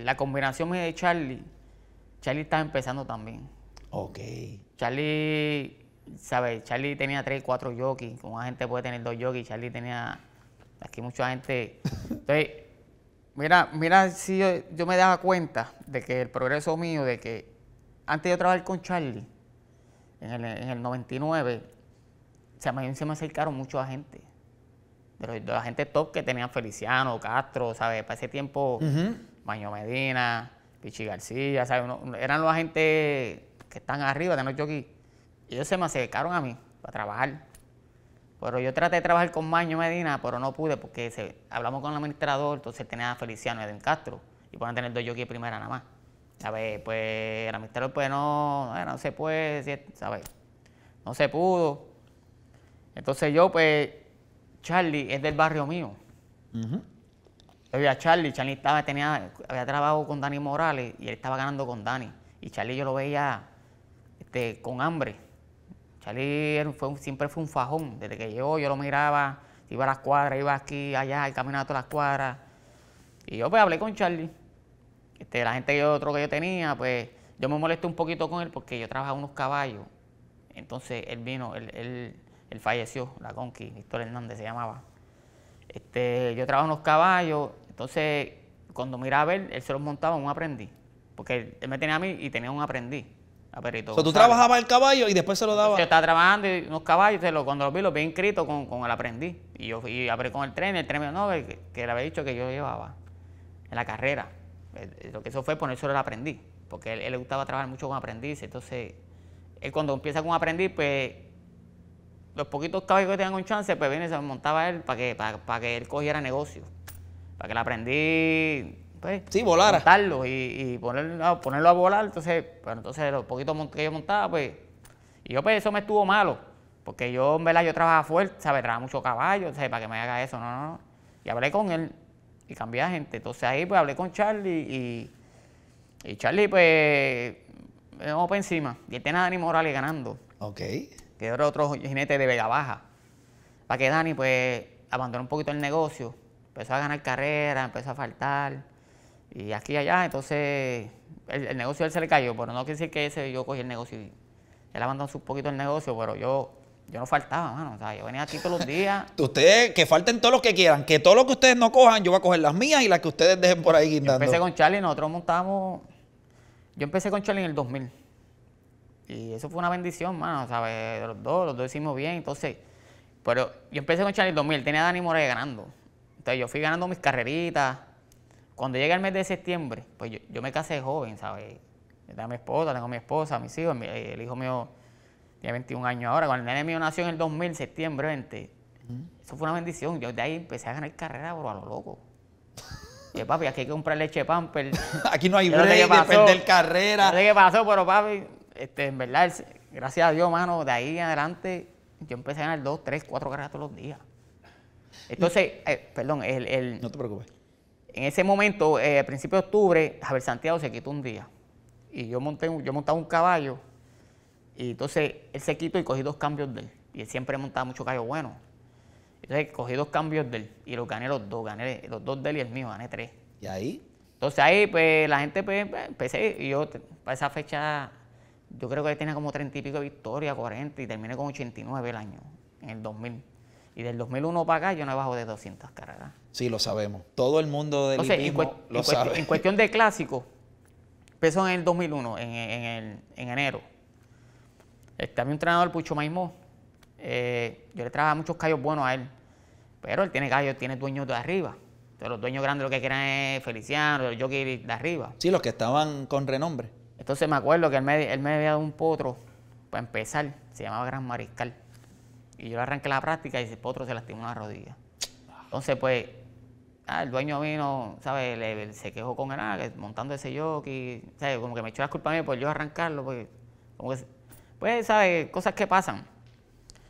la combinación de Charlie Charlie estaba empezando también. Ok. Charlie, ¿sabes? Charlie tenía tres, cuatro jockeys. Como una gente puede tener dos jockeys, Charlie tenía. Aquí mucha gente. Entonces, mira, mira si yo, me daba cuenta de que el progreso mío, de que antes de trabajar con Charlie, en el, 99, se me, se me acercaron mucho a gente. De, los, la gente top que tenían Feliciano, Castro, ¿sabes? Para ese tiempo, baño Medina, Pichi García, ¿sabes? eran los agentes que están arriba de los jockeys. Ellos se me acercaron a mí para trabajar. Pero yo traté de trabajar con Maño Medina, pero no pude porque hablamos con el administrador, entonces tenía a Feliciano y a Edwin Castro. Y pueden tener dos jockeys primera nada más. ¿Sabes? Pues el administrador, pues no, no, se puede, ¿sabes? No se pudo. Entonces yo, pues, Charlie es del barrio mío. Yo vi a Charlie, Charlie tenía, había trabajado con Dani Morales y él estaba ganando con Dani. Y Charlie yo lo veía este, con hambre. Charlie siempre fue un fajón. Desde que llegó yo lo miraba, iba a las cuadras, iba aquí, allá, caminaba todas las cuadras. Y yo pues hablé con Charlie. Este, la gente que yo, otro que yo tenía, pues yo me molesté un poquito con él porque yo trabajaba unos caballos. Entonces él vino, él, él, falleció, la Conqui, Víctor Hernández se llamaba. Este, yo trabajo en los caballos, entonces cuando miraba a él, él se los montaba a un aprendiz. Porque él, me tenía a mí y tenía un aprendiz. A tú trabajabas el caballo y después se lo daba. yo estaba trabajando y unos caballos, cuando los vi, los vi inscritos con, el aprendiz. Y yo fui ver con el tren, el tren me dijo, no, que, le había dicho que yo llevaba en la carrera. Eh, eh, lo que eso fue solo el aprendiz. Porque él, le gustaba trabajar mucho con aprendiz. Entonces, él cuando empieza con aprendiz, pues los poquitos caballos que tenían un chance, pues viene y se montaba él para que, para, que él cogiera negocio. Para que le aprendí, pues, sí, volara. y, y ponerlo, ponerlo a volar. Entonces, bueno, pues, entonces los poquitos que yo montaba, pues, y yo pues eso me estuvo malo. Porque yo, en verdad, yo trabajaba fuerte, ¿sabes? Trabajaba mucho caballo, ¿sabes? Para que me haga eso, no, no, no. Y hablé con él y cambié gente. Entonces ahí, pues, hablé con Charlie y, y Charlie, pues, dejó para encima. Y él tenía ánimo moral y ganando. Ok que era otro jinete de Vega Baja. Para que Dani pues abandonó un poquito el negocio, empezó a ganar carrera, empezó a faltar, y aquí y allá, entonces el, negocio a él se le cayó, pero no quiere decir que ese yo cogí el negocio y él abandonó un poquito el negocio, pero yo yo no faltaba, mano. O sea, yo venía aquí todos los días. ustedes, que falten todos los que quieran. Que todo lo que ustedes no cojan, yo voy a coger las mías y las que ustedes dejen por ahí guindando. Yo empecé con Charlie, nosotros montamos. Yo empecé con Charlie en el 2000. Y eso fue una bendición, mano, ¿sabes? los dos, los dos hicimos bien. Entonces, pero yo empecé con Charlie 2000, tenía Dani ganando. Entonces yo fui ganando mis carreritas. Cuando llega el mes de septiembre, pues yo, me casé joven, ¿sabes? tengo a mi esposa, tengo a mi esposa, a mis hijos, el hijo mío tiene 21 años ahora. Cuando el nene mío nació en el 2000, septiembre 20, eso fue una bendición. Yo de ahí empecé a ganar carrera, bro, a lo loco. Y papi, aquí hay que comprar leche pamper. aquí no hay no de perder carrera. No sé qué pasó, pero papi, este, en verdad, gracias a Dios, mano, de ahí en adelante yo empecé a ganar dos, tres, cuatro carreras todos los días. Entonces, eh, perdón, el, No te preocupes. En ese momento, eh, a principios de octubre, Javier Santiago se quitó un día. Y yo monté, yo montaba un caballo. Y entonces él se quitó y cogí dos cambios de él. Y él siempre montaba mucho caballos bueno. Entonces cogí dos cambios de él y los gané los dos. Gané los dos de él y el mío, gané tres. ¿Y ahí? Entonces ahí, pues la gente, pues, pues empecé. Y yo, para esa fecha, yo creo que él tenía como 30 y pico de victorias, 40, y terminé con 89 el año, en el 2000. Y del 2001 para acá yo no he bajado de 200 carreras. Sí, lo sabemos. Todo el mundo del Entonces, hipismo en lo sabe. En cuestión de clásico, empezó en el 2001, en, en, en enero. está mi entrenador, Pucho Maimó, eh, yo le traje muchos callos buenos a él, pero él tiene callos, tiene dueños de arriba. Entonces, los dueños grandes lo que quieran es Feliciano, los ir de arriba. Sí, los que estaban con renombre. Entonces me acuerdo que él me, había dado un potro para empezar, se llamaba Gran Mariscal. Y yo arranqué la práctica y ese potro se lastimó una rodilla. Entonces, pues, ah, el dueño vino, ¿sabes? se quejó con él, ah, montando ese yoki, ¿sabes? Como que me echó la culpa a mí por yo arrancarlo, porque, como pues, ¿sabes? Cosas que pasan.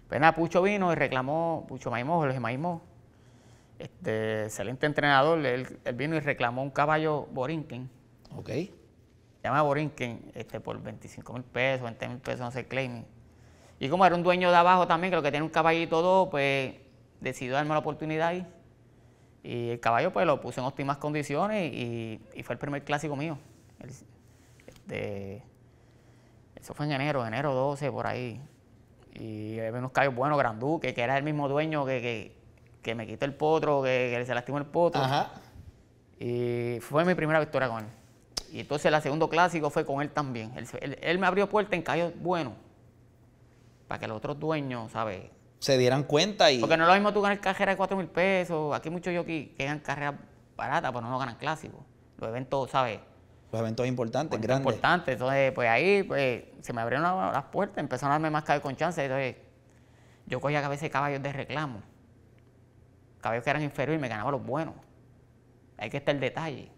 Pues nada, Pucho vino y reclamó, Pucho Maimó, Jorge Maimó, este excelente entrenador, él, vino y reclamó un caballo Borinquen. Ok llama a Borinquen este, por 25 mil pesos, 20 mil pesos, no sé, claiming. Y como era un dueño de abajo también, que lo que tiene un caballito dos, pues decidió darme la oportunidad ahí. Y el caballo pues lo puse en óptimas condiciones y, fue el primer clásico mío. Este, eso fue en enero, enero 12, por ahí. Y había unos caballos buenos, Granduque, que era el mismo dueño que, que, me quitó el potro, que, se lastimó el potro. Y fue mi primera victoria con él. Y entonces el segundo clásico fue con él también. Él, me abrió puerta en caballos Bueno para que los otros dueños, ¿sabes? Se dieran cuenta y... Porque no es lo mismo tú ganar carrera de 4 mil pesos. Aquí muchos yo que ganan carreras baratas, pero no ganan clásicos. Los eventos, ¿sabes? Los eventos importantes, grandes. Importantes. Entonces, pues ahí pues, se me abrieron las, puertas, empezaron a darme más caballos con chance. Entonces, yo cogía a veces caballos de reclamo. Caballos que eran inferiores y me ganaba los buenos. Hay que estar el detalle.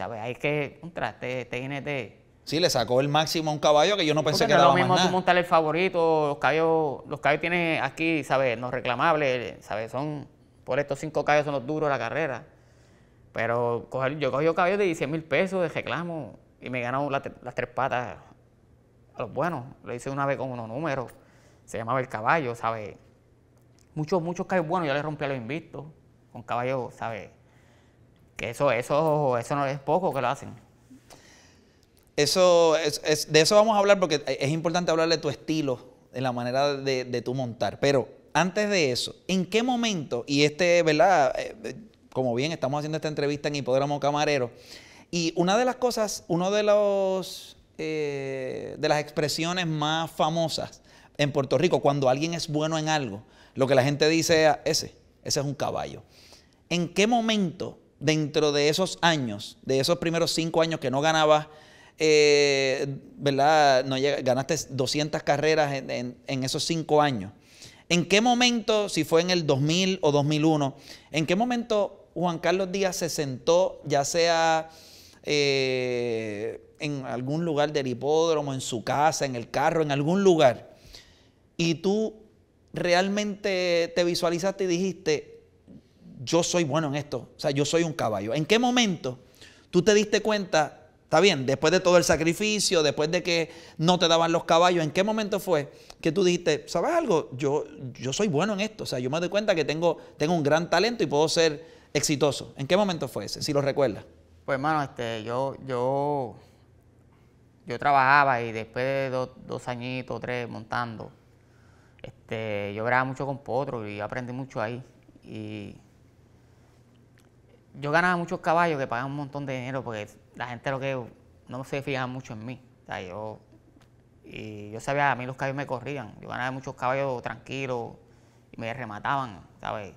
¿Sabes? Hay que este TNT. Sí, le sacó el máximo a un caballo que yo no pensé que no daba es lo mismo tú montar el favorito, los caballos, los caballos tienen aquí, ¿sabes? No reclamables, ¿sabes? Son, por estos cinco caballos son los duros de la carrera. Pero yo cogí caballos de 16 mil pesos de reclamo y me ganó las tres patas a los buenos. Lo hice una vez con unos números. Se llamaba el caballo, ¿sabes? Muchos, muchos caballos buenos, yo le rompí a los invictos con caballos, ¿sabes? Que eso, eso, eso no es poco que lo hacen. Eso, de eso vamos a hablar porque e, es importante hablar de tu estilo, de la manera de, tu montar. Pero antes de eso, ¿en qué momento? Y este, ¿verdad? Eh, eh, como bien estamos haciendo esta entrevista en Hipódromo Camarero. Y una de las cosas, una de los eh, de las expresiones más famosas en Puerto Rico, cuando alguien es bueno en algo, lo que la gente dice es ese, ese es un caballo. ¿En qué momento dentro de esos años, de esos primeros cinco años que no ganabas, eh, ¿verdad? No, ganaste 200 carreras en, esos cinco años. ¿En qué momento, si fue en el 2000 o 2001, en qué momento Juan Carlos Díaz se sentó, ya sea eh, en algún lugar del hipódromo, en su casa, en el carro, en algún lugar, y tú realmente te visualizaste y dijiste, yo soy bueno en esto, o sea, yo soy un caballo. ¿En qué momento tú te diste cuenta, está bien, después de todo el sacrificio, después de que no te daban los caballos, ¿en qué momento fue que tú dijiste, ¿sabes algo? Yo, yo soy bueno en esto, o sea, yo me doy cuenta que tengo, tengo un gran talento y puedo ser exitoso. ¿En qué momento fue ese, si lo recuerdas? Pues, hermano, este, yo, yo, yo trabajaba y después de dos añitos, tres, montando, este, yo grababa mucho con Potro y aprendí mucho ahí. Y yo ganaba muchos caballos que pagaban un montón de dinero porque la gente lo que no se fijaba mucho en mí. O yo, y yo sabía, a mí los caballos me corrían. Yo ganaba muchos caballos tranquilos y me remataban, ¿sabes?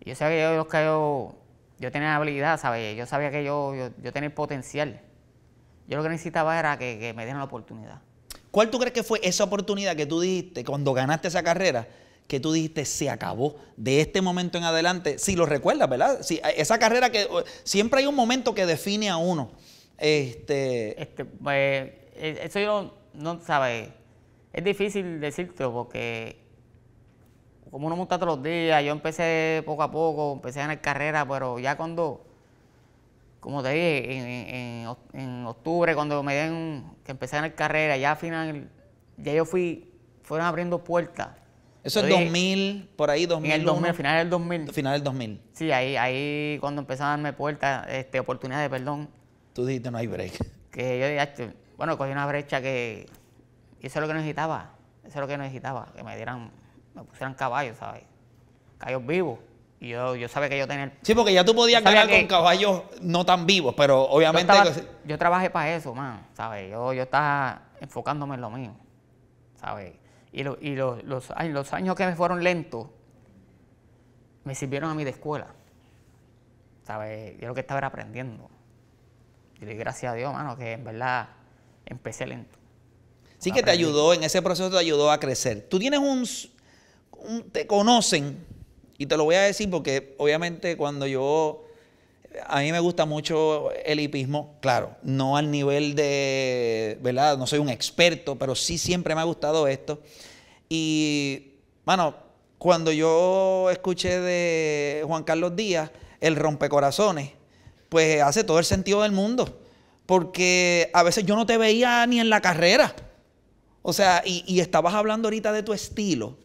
Y yo sabía que yo, los caballos, yo tenía habilidad, ¿sabes? Yo sabía que yo, yo, tenía potencial. Yo lo que necesitaba era que, que me dieran la oportunidad. ¿Cuál tú crees que fue esa oportunidad que tú dijiste cuando ganaste esa carrera? que tú dijiste se acabó de este momento en adelante? Si lo recuerdas, ¿verdad? Eh, esa carrera que siempre hay un momento que define a uno. Este, este pues, e, eso yo no, sabes. Es difícil decirte porque como uno monta todos los días, yo empecé poco a poco, empecé en la carrera, pero ya cuando, como te dije, en, octubre, cuando me den, que empecé en la carrera, ya al final, ya yo fui, fueron abriendo puertas eso es 2000, por ahí 2001. En el 2000, final del 2000. Final del 2000. Sí, ahí, ahí cuando empezaban a darme puertas, este, de perdón. Tú dijiste, no hay break. Que yo dije, bueno, cogí una brecha que... eso es lo que necesitaba, eso es lo que necesitaba, que me dieran, me pusieran caballos, ¿sabes? Caballos vivos. Y yo, yo sabía que yo tenía... Sí, porque ya tú podías ganar con caballos no tan vivos, pero obviamente... Yo, trabajé para eso, man, ¿sabes? Yo, yo estaba enfocándome en lo mío, ¿sabes? Y, los, años que me fueron lentos me sirvieron a mí de escuela. ¿sabes? Yo lo que estaba aprendiendo. Y gracias a Dios, mano, que en verdad empecé lento. Sí que te ayudó, en ese proceso te ayudó a crecer. Tú tienes un, te conocen, y te lo voy a decir porque obviamente cuando yo a mí me gusta mucho el hipismo, claro, no al nivel de, ¿verdad? No soy un experto, pero sí siempre me ha gustado esto. Y, bueno, cuando yo escuché de Juan Carlos Díaz, el rompecorazones, pues hace todo el sentido del mundo, porque a veces yo no te veía ni en la carrera. O sea, y, estabas hablando ahorita de tu estilo,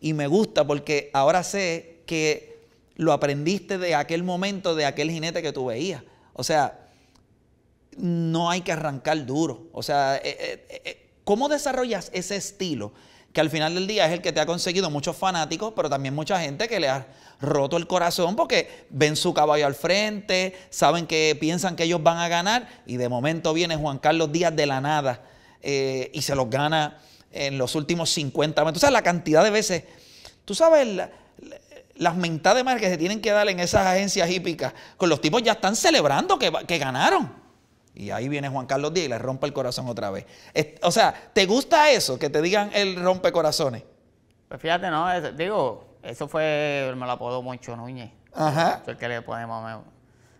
y me gusta porque ahora sé que lo aprendiste de aquel momento, de aquel jinete que tú veías. O sea, no hay que arrancar duro. O sea, eh, eh, eh, ¿cómo desarrollas ese estilo? Que al final del día es el que te ha conseguido muchos fanáticos, pero también mucha gente que le ha roto el corazón porque ven su caballo al frente, saben que piensan que ellos van a ganar y de momento viene Juan Carlos Díaz de la nada y se los gana en los últimos 50 metros. O sea, la cantidad de veces. Tú sabes las mentadas más que se tienen que dar en esas agencias hípicas, con los tipos ya están celebrando que, ganaron. Y ahí viene Juan Carlos Díaz y le rompe el corazón otra vez. o sea, ¿te gusta eso? Que te digan el rompe corazones. Pues fíjate, no, digo, eso fue, me lo apodó mucho Núñez. Ajá. que le ponemos.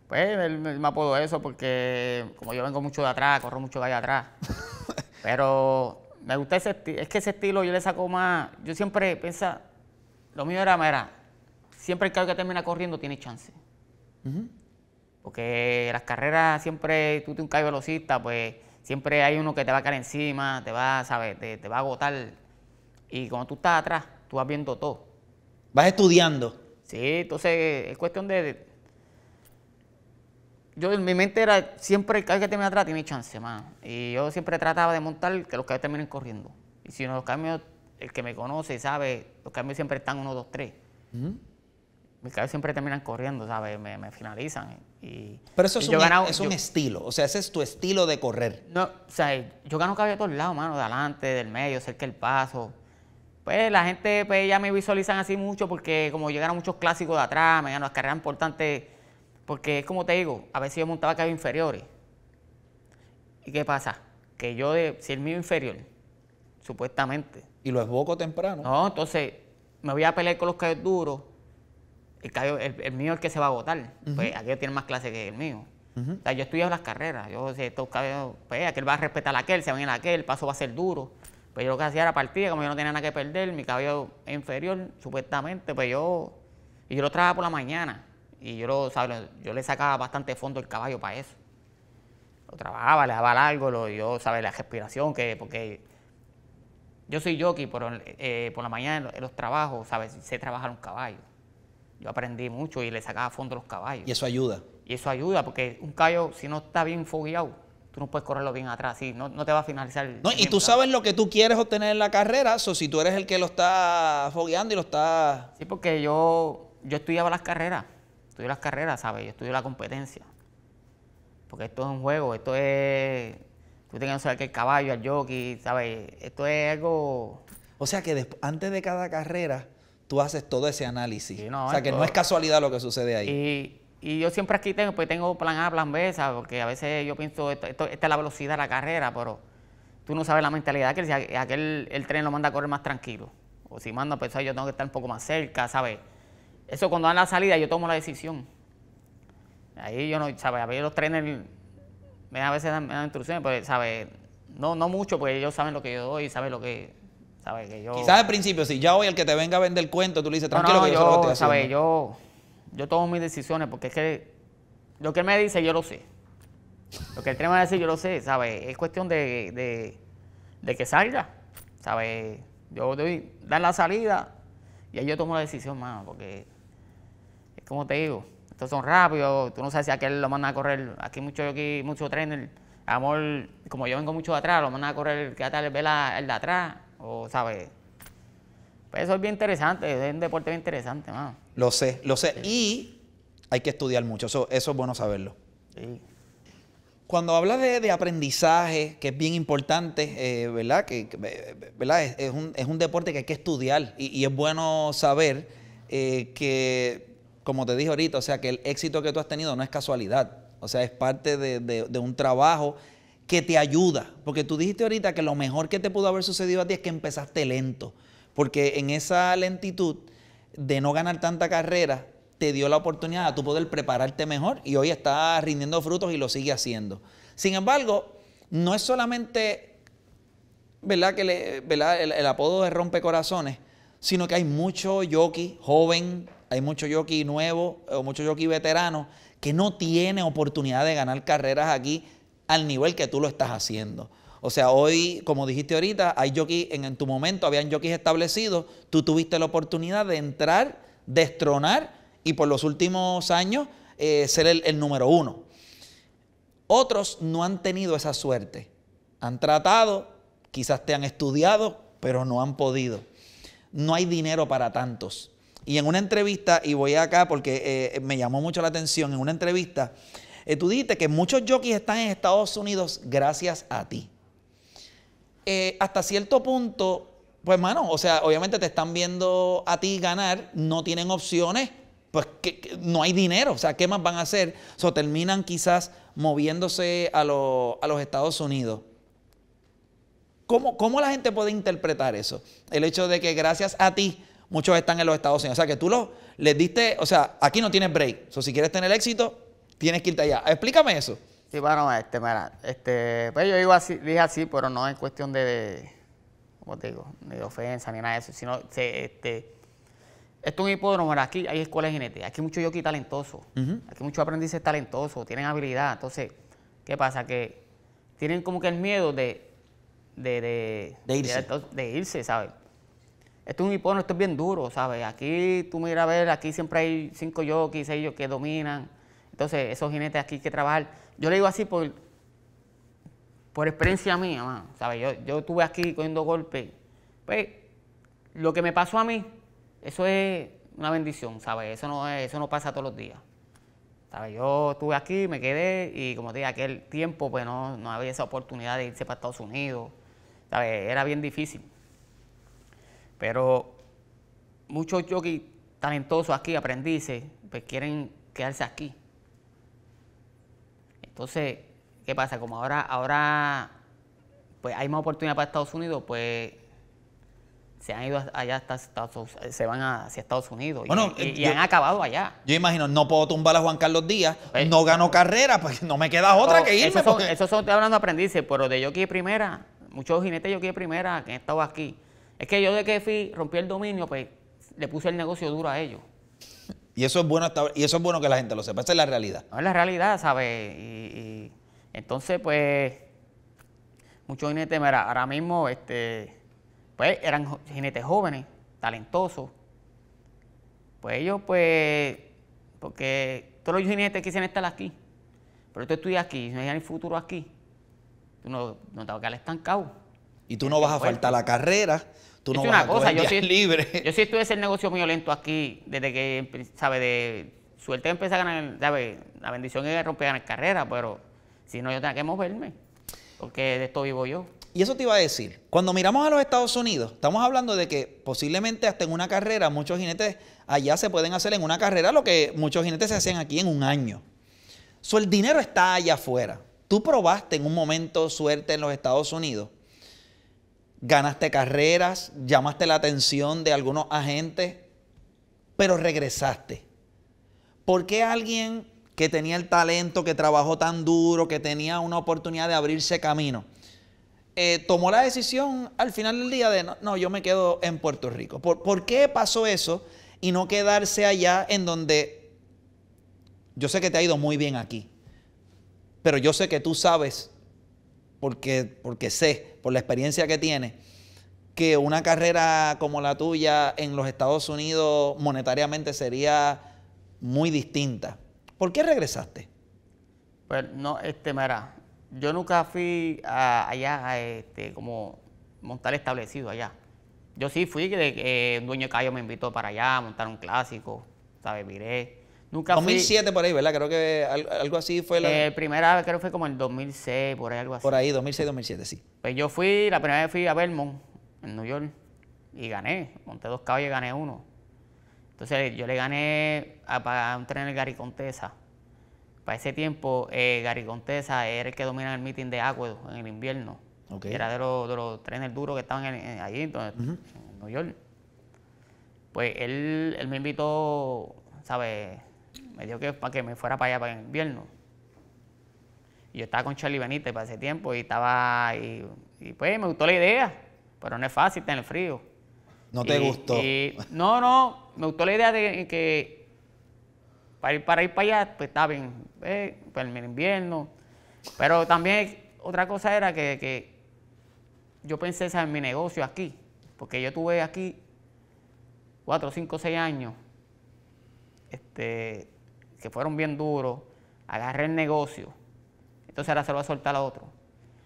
Pues me apodó eso porque como yo vengo mucho de atrás, corro mucho de allá atrás. Pero me gusta ese estilo, es que ese estilo yo le saco más, yo siempre piensa, lo mío era, mira, siempre el carro que termina corriendo tiene chance. Porque las carreras siempre, tú tienes un caballo velocista, pues siempre hay uno que te va a caer encima, te va, ¿sabes? Te, va a agotar. Y cuando tú estás atrás, tú vas viendo todo. Vas estudiando. Sí, entonces es cuestión de... yo en mi mente era siempre el caballo que termina atrás tiene chance, más. Y yo siempre trataba de montar que los caballos terminen corriendo. Y si no los cambios, el que me conoce sabe, los cambios siempre están uno, dos, tres mis caballos siempre terminan corriendo, ¿sabes? Me, finalizan. Y, Pero eso es, un, estilo, o sea, ese es tu estilo de correr. No, o sea, yo gano caballos de todos lados, mano, de adelante, del medio, cerca del paso. Pues la gente pues, ya me visualizan así mucho porque como llegaron muchos clásicos de atrás, me ganó las carreras importantes, porque es como te digo, a veces yo montaba caballos inferiores. ¿Y qué pasa? Que yo, si el mío inferior, supuestamente. Y lo esboco temprano. No, entonces me voy a pelear con los caballos duros el, mío es el que se va a votar, Pues aquel tiene más clase que el mío. o sea, yo estudio las carreras. Yo sé, estos cabellos, pues aquel va a respetar a aquel, se va a ir a aquel, el paso va a ser duro. pero pues, yo lo que hacía era partida, como yo no tenía nada que perder, mi cabello inferior, supuestamente, pues yo. Y yo lo trabajaba por la mañana. Y yo lo, ¿sabes? yo le sacaba bastante fondo el caballo para eso. Lo trabajaba, le daba largo, lo, yo, ¿sabes? La respiración, que, porque yo soy jockey, pero eh, por la mañana los, trabajos, ¿sabes? Sé trabajar un caballo. Yo aprendí mucho y le sacaba a fondo los caballos. Y eso ayuda. Y eso ayuda, porque un caballo, si no está bien fogueado, tú no puedes correrlo bien atrás, sí, no, te va a finalizar. no, y tú ¿sabes? lo que tú quieres obtener en la carrera, o si tú eres el que lo está fogueando y lo está... Sí, porque yo, yo estudiaba las carreras, estudio las carreras, ¿sabes? Yo estudio la competencia, porque esto es un juego, esto es... Tú tienes que saber que el caballo, el jockey, ¿sabes? Esto es algo... O sea que antes de cada carrera tú haces todo ese análisis. o sea, que no es casualidad lo que sucede ahí. Y, yo siempre aquí tengo, pues tengo plan A, plan B, ¿sabes? Porque a veces yo pienso, esto, esta es la velocidad de la carrera, pero tú no sabes la mentalidad que si aquel el tren lo manda a correr más tranquilo. O si manda a pues, pensar, yo tengo que estar un poco más cerca, ¿sabes? Eso cuando dan la salida yo tomo la decisión. Ahí yo no, ¿sabes? A veces los trenes me a veces dan, instrucciones, pero, pues, ¿sabes? No, no mucho, porque ellos saben lo que yo doy, saben lo que Quizás al principio, si ya hoy el que te venga a vender el cuento, tú le dices, tranquilo, que yo, yo lo que ¿sabes? Yo, yo tomo mis decisiones porque es que lo que él me dice, yo lo sé. Lo que el tiene que decir, yo lo sé, ¿sabes? Es cuestión de, de, de que salga, ¿sabes? Yo doy, dar la salida y ahí yo tomo la decisión, mano, porque es como te digo, estos son rápidos, tú no sabes si aquel lo manda a correr, aquí mucho aquí, mucho trainer, amor, como yo vengo mucho de atrás, lo mandan a correr, que tal el de atrás, o, ¿sabes? Pues, pues eso es bien interesante, es un deporte bien interesante, mano. Lo sé, lo sé. Y hay que estudiar mucho, eso, es bueno saberlo. Sí. Cuando hablas de, aprendizaje, que es bien importante, eh, ¿verdad? Que, eh, ¿verdad? Es, un, deporte que hay que estudiar y, es bueno saber eh, que, como te dije ahorita, o sea, que el éxito que tú has tenido no es casualidad, o sea, es parte de un trabajo que te ayuda, porque tú dijiste ahorita que lo mejor que te pudo haber sucedido a ti es que empezaste lento, porque en esa lentitud de no ganar tanta carrera, te dio la oportunidad a tú poder prepararte mejor y hoy está rindiendo frutos y lo sigue haciendo. Sin embargo, no es solamente ¿verdad? Que le, ¿verdad? El, apodo de rompe corazones sino que hay mucho jockey joven, hay mucho jockey nuevo o mucho jockey veterano que no tiene oportunidad de ganar carreras aquí al nivel que tú lo estás haciendo. O sea, hoy, como dijiste ahorita, hay jockeys, en, en tu momento habían jockeys establecidos, tú tuviste la oportunidad de entrar, destronar y por los últimos años eh, ser el, número uno. Otros no han tenido esa suerte. Han tratado, quizás te han estudiado, pero no han podido. No hay dinero para tantos. Y en una entrevista, y voy acá porque eh, me llamó mucho la atención, en una entrevista eh, tú dijiste que muchos jockeys están en Estados Unidos gracias a ti. Eh, hasta cierto punto, pues, mano, o sea, obviamente te están viendo a ti ganar, no tienen opciones, pues que, no hay dinero, o sea, ¿qué más van a hacer? O terminan quizás moviéndose a, los Estados Unidos. ¿Cómo, ¿Cómo, la gente puede interpretar eso? El hecho de que gracias a ti muchos están en los Estados Unidos. O sea, que tú les diste, o sea, aquí no tienes break. O si quieres tener éxito, tienes que irte allá. Explícame eso. Sí, bueno, este, mira, este, pues yo digo así, dije así, pero no es cuestión de, ¿cómo te digo, ni de ofensa ni nada de eso, sino, este, esto es un hipódromo, mira, aquí hay escuelas de aquí hay muchos yoki talentosos, aquí muchos aprendices talentosos, tienen habilidad, entonces, ¿qué pasa? Que tienen como que el miedo de, de, de, de irse, de, irse ¿sabes? Esto es un hipódromo, esto es bien duro, ¿sabes? Aquí, tú mira a ver, aquí siempre hay cinco jockeys, ellos que dominan, entonces, esos jinetes aquí que trabajan, Yo le digo así por, por experiencia mía, ¿sabes? Yo, yo estuve aquí cogiendo golpes. Pues, lo que me pasó a mí, eso es una bendición, ¿sabes? Eso no, eso no pasa todos los días. Yo estuve aquí, me quedé y como te dije, aquel tiempo pues no, había esa oportunidad de irse para Estados Unidos. Era bien difícil. Pero muchos jockeys talentosos aquí, aprendices, pues quieren quedarse aquí. Entonces, ¿qué pasa? Como ahora, ahora pues hay más oportunidad para Estados Unidos, pues se han ido allá hasta Estados eh, se van hacia Estados Unidos y, han acabado allá. Yo imagino, no puedo tumbar a Juan Carlos Díaz, no gano carrera, pues no me queda otra oh, que irme. Eso son, hablando aprendices, pero de yo de primera, muchos jinetes de Jockey primera que han estado aquí. Es que yo de que fui, rompí el dominio, pues le puse el negocio duro a ellos. Y eso es bueno y eso es bueno que la gente lo sepa, esa es la realidad. No, es la realidad, ¿sabes? Y, entonces, pues, muchos jinetes, ahora mismo, este, pues, eran jinetes jóvenes, talentosos. Pues ellos, pues, porque todos los jinetes quisieran estar aquí, pero tú estudias aquí, no hay futuro aquí, tú no, no te vas a quedar estancado. Y tú no vas a pues, faltar la carrera es una cosa, yo sí, libre. Yo sí estuve el negocio muy lento aquí, desde que, ¿sabes? De suerte empecé a ganar, ¿sabes? La bendición es romper ganar carrera, pero si no, yo tengo que moverme, porque de esto vivo yo. Y eso te iba a decir, cuando miramos a los Estados Unidos, estamos hablando de que posiblemente hasta en una carrera, muchos jinetes allá se pueden hacer en una carrera lo que muchos jinetes se hacían aquí en un año. su el dinero está allá afuera. Tú probaste en un momento suerte en los Estados Unidos ganaste carreras, llamaste la atención de algunos agentes, pero regresaste. ¿Por qué alguien que tenía el talento, que trabajó tan duro, que tenía una oportunidad de abrirse camino, eh, tomó la decisión al final del día de no, yo me quedo en Puerto Rico? ¿Por, qué pasó eso y no quedarse allá en donde yo sé que te ha ido muy bien aquí? Pero yo sé que tú sabes, porque, porque sé por la experiencia que tiene, que una carrera como la tuya en los Estados Unidos monetariamente sería muy distinta. ¿Por qué regresaste? Pues no, este, mira, yo nunca fui allá a este, como montar establecido allá. Yo sí fui, que eh, un dueño de Cayo me invitó para allá a montar un clásico, ¿sabes? Miré. 2007 por ahí, ¿verdad? Creo que algo así fue la... Eh, primera vez creo que fue como el 2006, por ahí algo así. Por ahí, 2006, 2007, sí. Pues yo fui, la primera vez fui a Belmont, en New York, y gané. Monté dos caballos y gané uno. Entonces yo le gané a, un tren el Gary Para ese tiempo, eh, Gary era el que dominaba el meeting de Acuedo en el invierno. Era de los, trenes duros que estaban allí, entonces, en New York. Pues él, él me invitó, ¿sabes? me dijo que para que me fuera para allá para el invierno. yo estaba con Charlie para ese tiempo y estaba, y, y pues me gustó la idea, pero no es fácil tener frío. ¿No te gustó? no, no, me gustó la idea de que para ir para, ir para allá, pues estaba bien, en eh, el invierno. Pero también otra cosa era que, yo pensé en mi negocio aquí, porque yo tuve aquí cuatro, cinco, seis años este, fueron bien duros, agarré el negocio, entonces ahora se lo va a soltar a otro.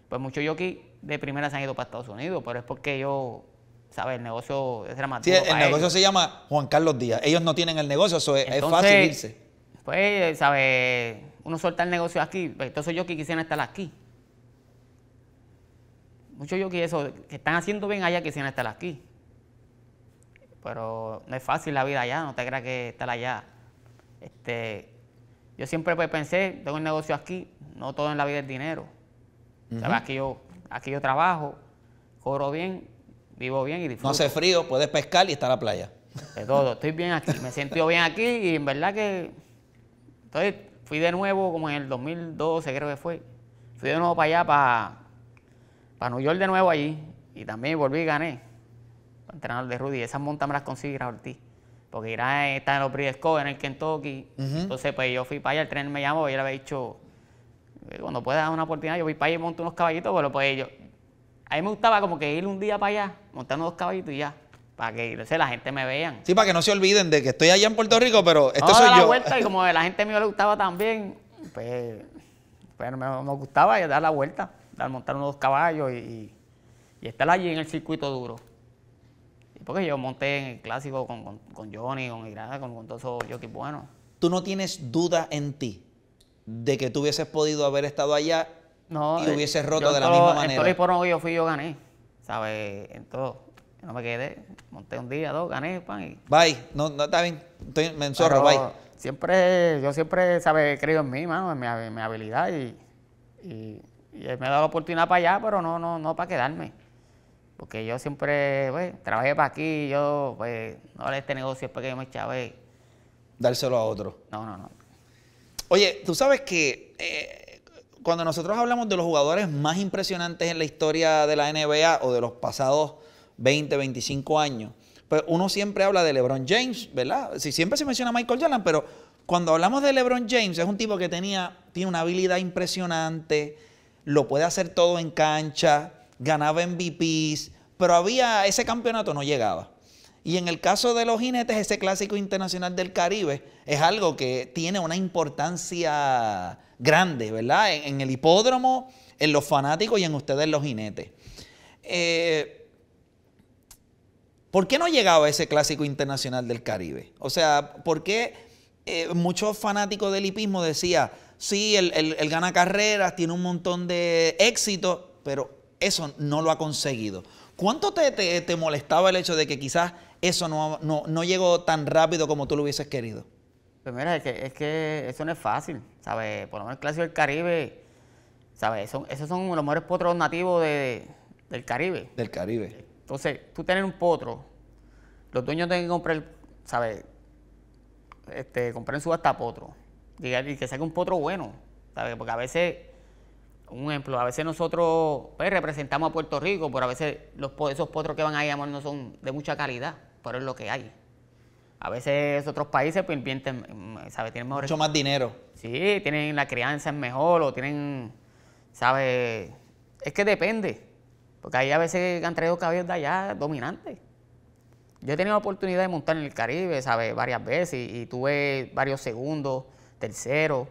Pues muchos yokis de primera se han ido para Estados Unidos, pero es porque yo ¿sabes? El negocio es dramático. el negocio se llama Juan Carlos Díaz. Ellos no tienen el negocio, eso es, fácil irse. Pues, ¿sabes? Uno suelta el negocio aquí. Pues, entonces, yo que quisieran estar aquí. Muchos yokis eso, que están haciendo bien allá, quisieran estar aquí. Pero no es fácil la vida allá, no te creas que estar allá. Este, yo siempre pues, pensé, tengo un negocio aquí, no todo en la vida es dinero. Aquí yo, aquí yo trabajo, cobro bien, vivo bien y disfruto. No hace frío, puedes pescar y está la playa. De todo, estoy bien aquí, me siento bien aquí y en verdad que... Entonces fui de nuevo como en el 2012 creo que fue. Fui de nuevo para allá, para, para New York de nuevo allí y también volví y gané. entrenar de Rudy, esas montas me las consigue Ortiz porque era está en los en el Kentucky. Entonces, pues yo fui para allá, el tren me llamó y él le había dicho, eh, cuando pueda dar una oportunidad, yo fui para allá y monto unos caballitos, pero pues yo, a mí me gustaba como que ir un día para allá, montar dos caballitos y ya, para que la gente me vean. Sí, para que no se olviden de que estoy allá en Puerto Rico, pero esto yo soy la vuelta y como a la gente mía le gustaba también, pues, pues me, gustaba dar la vuelta, dar montar unos caballos y estar allí en el circuito duro que yo monté en el clásico con, con, con Johnny, con Irada, con, con todos esos jockeys buenos. ¿Tú no tienes duda en ti de que tú hubieses podido haber estado allá y eh, hubieses roto de la misma manera? En todo por hipódromo que yo fui, yo gané. ¿Sabes? En todo. No me quedé. Monté un día, dos, gané, pan. Y... Bye. No, no, está bien. Estoy, me enzorro, bye. Siempre, yo siempre, ¿sabes? Creo en mí, mano, en mi, mi habilidad y, y, me he dado la oportunidad para allá, pero no, no, no para quedarme porque yo siempre, pues, trabajé para aquí, yo, pues, no le este negocio yo me echaba. Dárselo a otro. No, no, no. Oye, tú sabes que eh, cuando nosotros hablamos de los jugadores más impresionantes en la historia de la NBA o de los pasados 20, 25 años, pues uno siempre habla de LeBron James, ¿verdad? Si siempre se menciona Michael Jordan, pero cuando hablamos de LeBron James, es un tipo que tenía, tiene una habilidad impresionante, lo puede hacer todo en cancha, ganaba MVPs, pero había ese campeonato no llegaba. Y en el caso de los jinetes, ese clásico internacional del Caribe es algo que tiene una importancia grande, ¿verdad? En, el hipódromo, en los fanáticos y en ustedes los jinetes. Eh, ¿Por qué no llegaba ese clásico internacional del Caribe? O sea, ¿por qué eh, muchos fanáticos del hipismo decían, sí, él, él gana carreras, tiene un montón de éxito, pero eso no lo ha conseguido. ¿Cuánto te, te, te molestaba el hecho de que quizás eso no, no, llegó tan rápido como tú lo hubieses querido? Pues mira, es que, es que eso no es fácil, ¿sabes? Por lo menos el Clásico del Caribe, ¿sabes? Son, esos son los mejores potros nativos de, del Caribe. Del Caribe. Entonces, tú tener un potro, los dueños tienen que comprar, ¿sabes? Este, comprar en subasta potro. Y, y que saque un potro bueno, ¿sabes? Porque a veces un ejemplo, a veces nosotros pues, representamos a Puerto Rico, pero a veces los, esos potros que van ahí, amor, no son de mucha calidad, pero es lo que hay. A veces otros países pues, invierten, mm, ¿sabes? Tienen mejor... Mucho más dinero. Sí, tienen la crianza mejor o tienen, ¿sabes? Es que depende, porque ahí a veces han traído caballos de allá dominantes. Yo he tenido la oportunidad de montar en el Caribe, ¿sabes? Varias veces y, tuve varios segundos, terceros,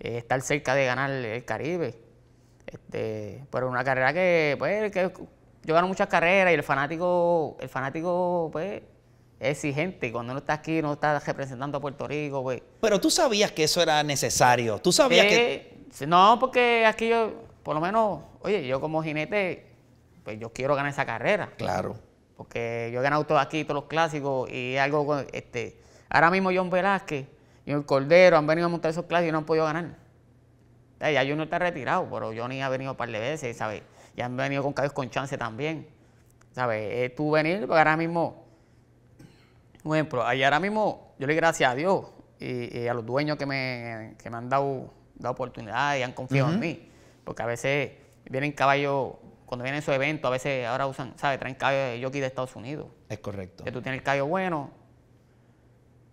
eh, estar cerca de ganar el Caribe este, pero una carrera que, pues, que yo gano muchas carreras y el fanático, el fanático, pues, es exigente. cuando uno está aquí, no está representando a Puerto Rico, pues. Pero tú sabías que eso era necesario. Tú sabías que. No, porque aquí yo, por lo menos, oye, yo como jinete, pues yo quiero ganar esa carrera. Claro. Porque yo he ganado todo aquí, todos los clásicos, y algo, este, ahora mismo John Velázquez y el Cordero han venido a montar esos clásicos y no han podido ganar. Eh, ya Junior está retirado, pero Johnny ha venido un par de veces, ¿sabes? Y han venido con caballos con chance también. ¿Sabes? Eh, tú venir, porque ahora mismo, por ejemplo, ahí ahora mismo yo le doy gracias a Dios y, a los dueños que me, me han dado, dado oportunidad y han confiado en mí. Porque a veces vienen caballos, cuando vienen su eventos, a veces ahora usan, ¿sabes? Traen caballos de jockey de Estados Unidos. Es correcto. Que tú tienes el caballo bueno,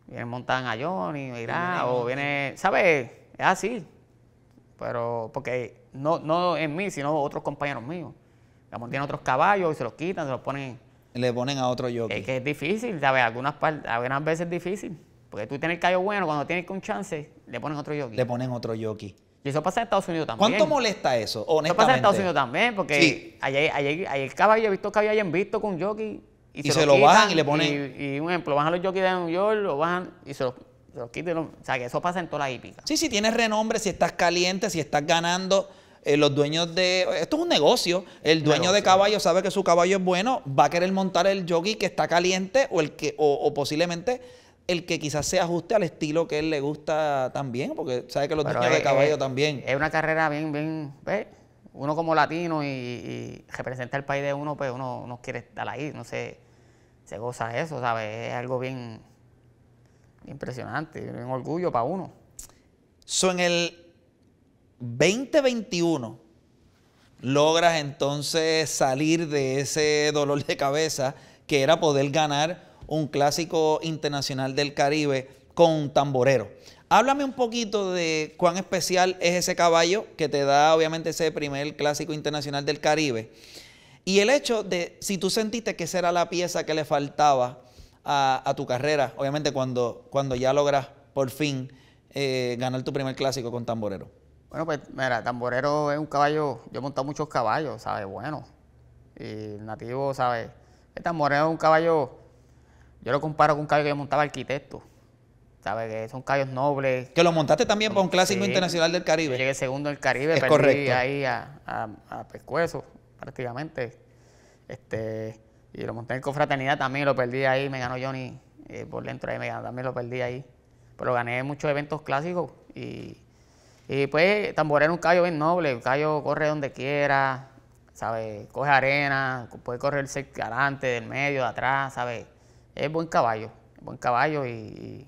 vienen montan a Johnny o Irá, viene, ¿sabes? Es así. Pero, porque no, no en mí, sino otros compañeros míos. Digamos, tienen otros caballos y se los quitan, se los ponen. Le ponen a otro yoki. Es que es difícil, ¿sabes? Algunas, algunas veces es difícil. Porque tú tienes el caballo bueno, cuando tienes un chance, le ponen otro yoki. Le ponen otro yoki. Y eso pasa en Estados Unidos también. ¿Cuánto molesta eso, honestamente? Eso pasa en Estados Unidos también, porque sí. ayer, caballo, he visto que hayan visto con jockey. Y, se, lo, bajan y le ponen... Y, un ejemplo, bajan los yokis de New York, lo bajan y se los o sea, que eso pasa en toda la hípica. Sí, si sí, tienes renombre, si estás caliente, si estás ganando. Eh, los dueños de. Esto es un negocio. El dueño de caballo sabe que su caballo es bueno, va a querer montar el jockey que está caliente o el que o, posiblemente el que quizás se ajuste al estilo que él le gusta también, porque sabe que los dueños de caballo también. Es una carrera bien, bien. Uno como latino y, representa el país de uno, pues uno, no quiere estar ahí, no sé, se goza eso, ¿sabes? Es algo bien Impresionante, un orgullo para uno. So, en el 2021 logras entonces salir de ese dolor de cabeza que era poder ganar un clásico internacional del Caribe con un tamborero. Háblame un poquito de cuán especial es ese caballo que te da obviamente ese primer clásico internacional del Caribe. Y el hecho de si tú sentiste que esa era la pieza que le faltaba a, tu carrera, obviamente cuando, cuando ya logras por fin eh, ganar tu primer clásico con Tamborero? Bueno, pues mira, Tamborero es un caballo, yo he montado muchos caballos, ¿sabes? Bueno, y el nativo, ¿sabes? El Tamborero es un caballo, yo lo comparo con un caballo que yo montaba arquitecto, ¿sabes? Que son caballos nobles. Que lo montaste también para un clásico internacional del Caribe. llegué segundo el Caribe, es ahí a, a, a prácticamente. Este, y lo monté en Confraternidad también, lo perdí ahí, me ganó Johnny eh, por dentro ahí, me también lo perdí ahí. Pero gané muchos eventos clásicos y, pues tamborero en un callo bien noble, un callo corre donde quiera, sabe, Coge arena, puede correr delante, adelante, del medio, de atrás, sabe. Es buen caballo, buen caballo y,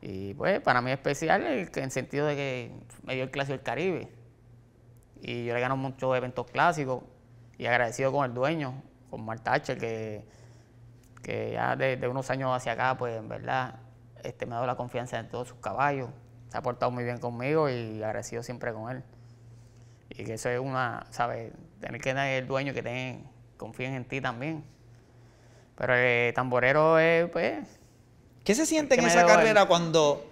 y, pues para mí es especial el, en sentido de que me dio el clásico del Caribe y yo le gano muchos eventos clásicos y agradecido con el dueño, con Martache que, que ya de, unos años hacia acá, pues en verdad este, me ha dado la confianza en todos sus caballos. Se ha portado muy bien conmigo y agradecido siempre con él. Y que eso es una, ¿sabes? Tener que tener el dueño que te confíen en ti también. Pero el eh, tamborero es, pues. ¿Qué se siente en esa carrera cuando.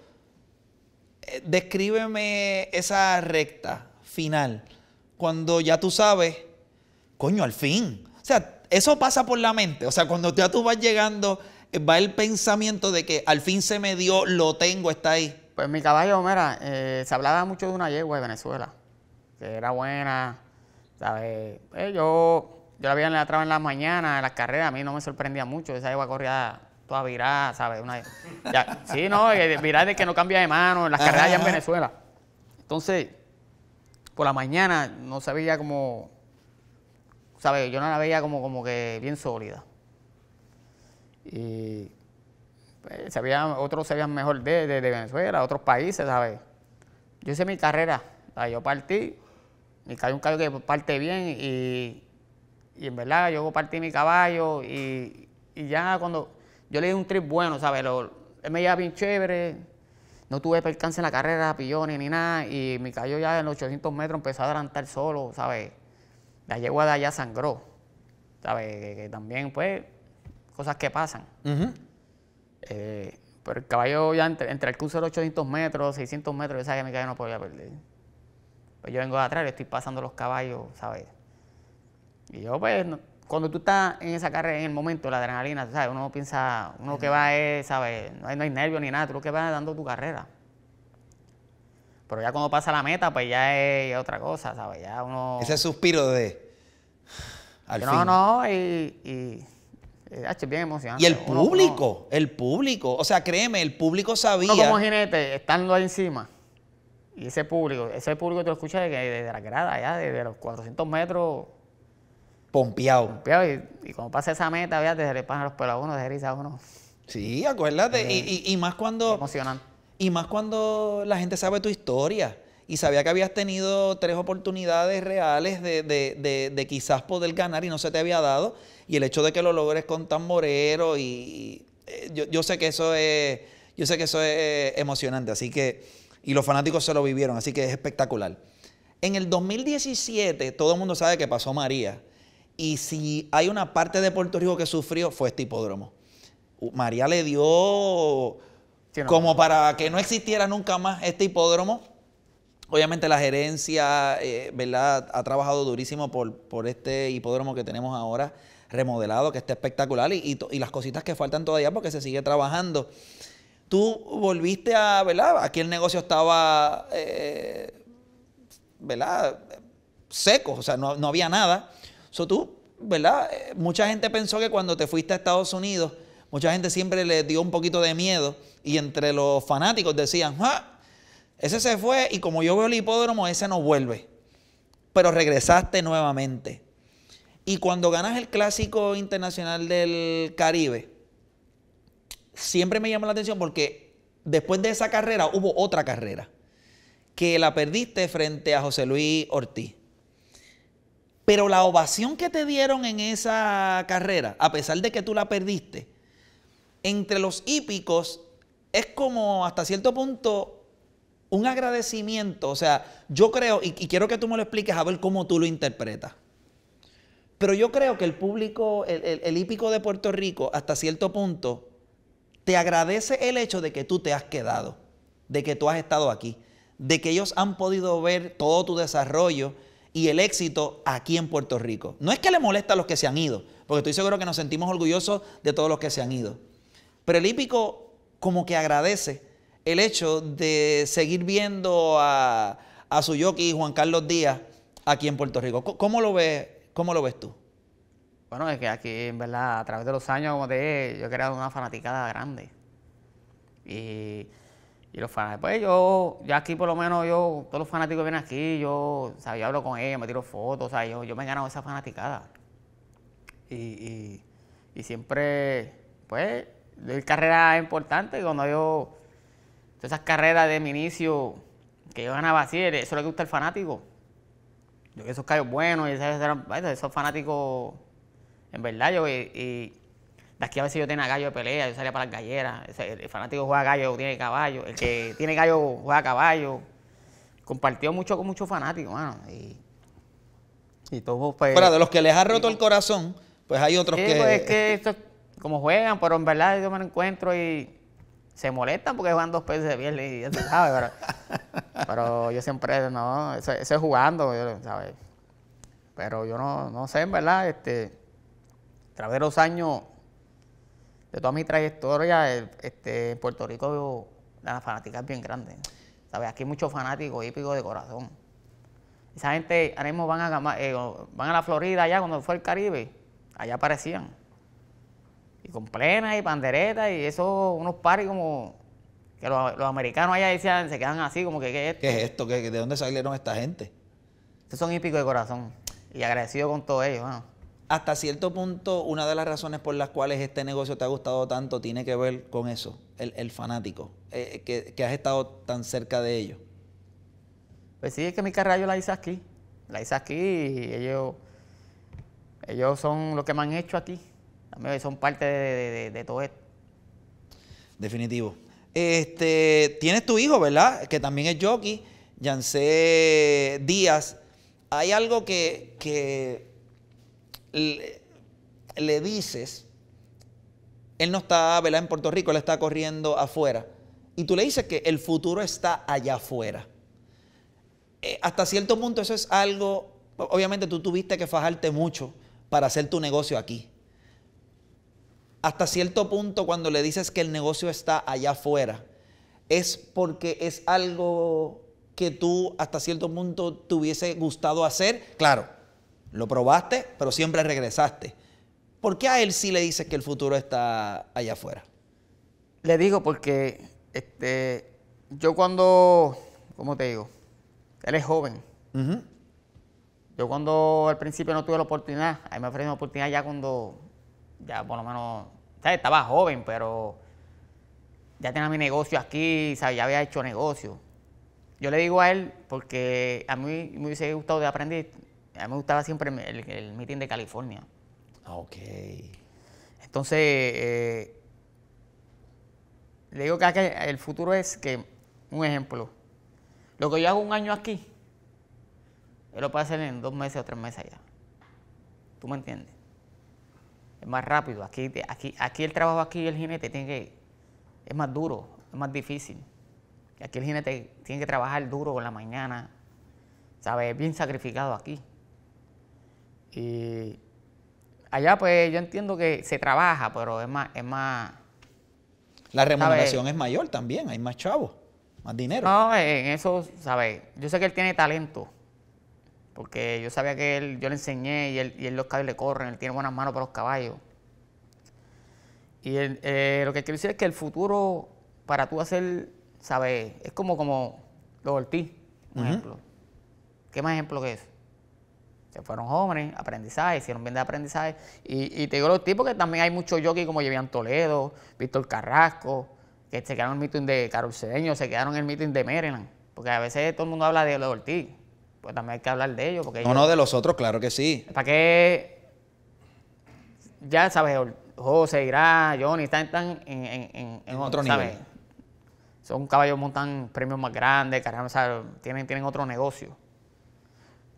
Eh, descríbeme esa recta final. Cuando ya tú sabes, coño, al fin. O sea, eso pasa por la mente. O sea, cuando ya tú vas llegando, eh, va el pensamiento de que al fin se me dio, lo tengo, está ahí. Pues mi caballo, mira, eh, se hablaba mucho de una yegua de Venezuela, que era buena, ¿sabes? Eh, yo, yo la vi en la traba en las mañanas, en las carreras, a mí no me sorprendía mucho, esa yegua corría toda virada, ¿sabes? Una, sí, no, virada de que no cambia de mano, en las carreras allá en Venezuela. Entonces, por la mañana no sabía cómo yo no la veía como, como que bien sólida. Y pues, otros se veían mejor de, de, Venezuela, otros países, ¿sabes? Yo hice mi carrera, yo partí, mi cayó un caballo que parte bien y, y, en verdad yo partí mi caballo y, y, ya cuando yo le di un trip bueno, ¿sabes? él me lleva bien chévere, no tuve percance en la carrera, pillones ni nada, y mi cayó ya en los 800 metros, empezó a adelantar solo, ¿sabes? la yegua de sangró. ¿Sabes? Que, también, pues, cosas que pasan. Eh, pero el caballo ya entre, el curso de 800 metros, 600 metros, yo sabía que mi caballo no podía perder. Pues yo vengo de atrás, le estoy pasando los caballos, ¿sabes? Y yo, pues, cuando tú estás en esa carrera, en el momento, la adrenalina, ¿sabes? Uno piensa, uno que va es, ¿sabes? No hay, nervios ni nada, tú lo que vas es dando tu carrera. Pero ya cuando pasa la meta, pues ya es otra cosa, ¿sabes? Ya uno... Ese suspiro de... no, no, y... y... Es bien emocionante. Y el público, el público. O sea, créeme, el público sabía. Uno como jinete, estando ahí encima. Y ese público, ese público te lo escucha desde, la grada, allá, desde los 400 metros. Pompeado. Pompeado. Y, cuando pasa esa meta, ya te le pasan los pelos a uno, desde a uno. Sí, acuérdate. Eh, y, más cuando. Emocionante. Y más cuando la gente sabe tu historia y sabía que habías tenido tres oportunidades reales de, quizás poder ganar y no se te había dado. Y el hecho de que lo logres con tamborero y, y eh, yo, yo, sé que eso es, yo sé que eso es eh, emocionante. Así que, y los fanáticos se lo vivieron, así que es espectacular. En el 2017, todo el mundo sabe que pasó María. Y si hay una parte de Puerto Rico que sufrió, fue este hipódromo. María le dio como para que no existiera nunca más este hipódromo. Obviamente la gerencia, eh, Ha trabajado durísimo por, este hipódromo que tenemos ahora remodelado, que está espectacular y, las cositas que faltan todavía porque se sigue trabajando. Tú volviste a, ¿verdad? Aquí el negocio estaba, eh, Seco, o sea, no, había nada. So, tú, ¿verdad? Eh, mucha gente pensó que cuando te fuiste a Estados Unidos mucha gente siempre le dio un poquito de miedo y entre los fanáticos decían, ¡Ah! ese se fue y como yo veo el hipódromo, ese no vuelve. Pero regresaste nuevamente. Y cuando ganas el Clásico Internacional del Caribe, siempre me llama la atención porque después de esa carrera hubo otra carrera que la perdiste frente a José Luis Ortiz. Pero la ovación que te dieron en esa carrera, a pesar de que tú la perdiste, entre los hípicos es como hasta cierto punto un agradecimiento. O sea, yo creo, y, quiero que tú me lo expliques a ver cómo tú lo interpretas. Pero yo creo que el público, el, hípico de Puerto Rico, hasta cierto punto, te agradece el hecho de que tú te has quedado, de que tú has estado aquí, de que ellos han podido ver todo tu desarrollo y el éxito aquí en Puerto Rico. No es que le molesta a los que se han ido, porque estoy seguro que nos sentimos orgullosos de todos los que se han ido. Pero el como que agradece el hecho de seguir viendo a, a su Yoki, Juan Carlos Díaz aquí en Puerto Rico. ¿Cómo lo ves, cómo lo ves tú? Bueno, es que aquí, en verdad, a través de los años, como te yo he creado una fanaticada grande. Y, y los fanáticos, pues yo, ya aquí por lo menos, yo, todos los fanáticos vienen aquí, yo, o hablo con ellos, me tiro fotos, o sea, yo, me he ganado esa fanaticada. y siempre, pues, carrera carreras importantes, cuando yo, todas esas carreras de mi inicio, que yo ganaba así, eso le gusta el fanático. Yo esos callos buenos, esos, fanáticos, en verdad, yo, y, las que aquí a veces yo tenía gallo de pelea, yo salía para las galleras, el, fanático juega gallo, tiene caballo, el que tiene gallo juega caballo. Compartió mucho con muchos fanáticos, mano. Y, y todos, pues, de los que les ha roto el corazón, pues hay otros que... Pues, que cómo juegan, pero en verdad yo me lo encuentro y se molestan porque juegan dos veces de bien. y ya sabes, pero, yo siempre, no, eso, es jugando, ¿sabes? Pero yo no, sé, en verdad, este, a través de los años, de toda mi trayectoria, este, en Puerto Rico la fanática es bien grande. ¿Sabes? Aquí hay muchos fanáticos hípicos de corazón. Esa gente ahora mismo van a, eh, van a la Florida allá cuando fue el Caribe, allá aparecían con plena y panderetas y eso, unos paris como que los, americanos allá decían, se quedan así, como que ¿qué es esto? ¿Qué es esto? ¿De dónde salieron esta gente? Estos son hípicos de corazón y agradecido con todo ellos. Hasta cierto punto, una de las razones por las cuales este negocio te ha gustado tanto tiene que ver con eso, el, fanático, eh, que, has estado tan cerca de ellos. Pues sí, es que mi carrera la hice aquí. La hice aquí y ellos, ellos son lo que me han hecho aquí son parte de, todo esto. Definitivo. Este, tienes tu hijo, ¿verdad? Que también es jockey, Yance Díaz. Hay algo que, le, dices, él no está, ¿verdad? En Puerto Rico, él está corriendo afuera. Y tú le dices que el futuro está allá afuera. Eh, hasta cierto punto eso es algo, obviamente tú tuviste que fajarte mucho para hacer tu negocio aquí hasta cierto punto cuando le dices que el negocio está allá afuera, es porque es algo que tú hasta cierto punto te hubiese gustado hacer. Claro, lo probaste, pero siempre regresaste. ¿Por qué a él sí le dices que el futuro está allá afuera? Le digo porque este, yo cuando, ¿cómo te digo? Él es joven. Yo cuando al principio no tuve la oportunidad, ahí me ofrecieron la oportunidad ya cuando ya por lo menos, ¿sabes? Estaba joven, pero ya tenía mi negocio aquí, ¿sabes? Ya había hecho negocio. Yo le digo a él, porque a mí me hubiese gustado de aprender, a mí me gustaba siempre el, el, meeting de California. Ah, ok. Entonces, eh, le digo que el futuro es que, un ejemplo, lo que yo hago un año aquí, él lo puede hacer en dos meses o tres meses allá. ¿Tú me entiendes? más rápido. Aquí, aquí, aquí el trabajo aquí el jinete tiene que, es más duro, es más difícil. Aquí el jinete tiene que trabajar duro con la mañana, ¿sabes? Es bien sacrificado aquí. Y allá pues yo entiendo que se trabaja, pero es más... Es más la remuneración es mayor también, hay más chavos, más dinero. No, en eso, ¿sabes? Yo sé que él tiene talento porque yo sabía que él, yo le enseñé y él, y él los caballos le corren, él tiene buenas manos para los caballos. Y eh, lo que quiero decir es que el futuro para tú hacer, ¿sabes? Es como, como los Ortiz, un ejemplo. ¿Qué más ejemplo que eso? Se fueron jóvenes, aprendizaje, hicieron bien de aprendizaje. Y, te digo los tipos que también hay muchos jockeys como Llevian Toledo, Víctor Carrasco, que se quedaron en el meeting de Carol se quedaron en el meeting de Maryland. Porque a veces todo el mundo habla de los Ortiz pues también hay que hablar de ellos. Porque no, no, de los otros, claro que sí. ¿Para qué? Ya sabes, José, Irá, Johnny, están, están en, otro nivel. Son caballos, montan premios más grandes, Tienen, tienen otro negocio.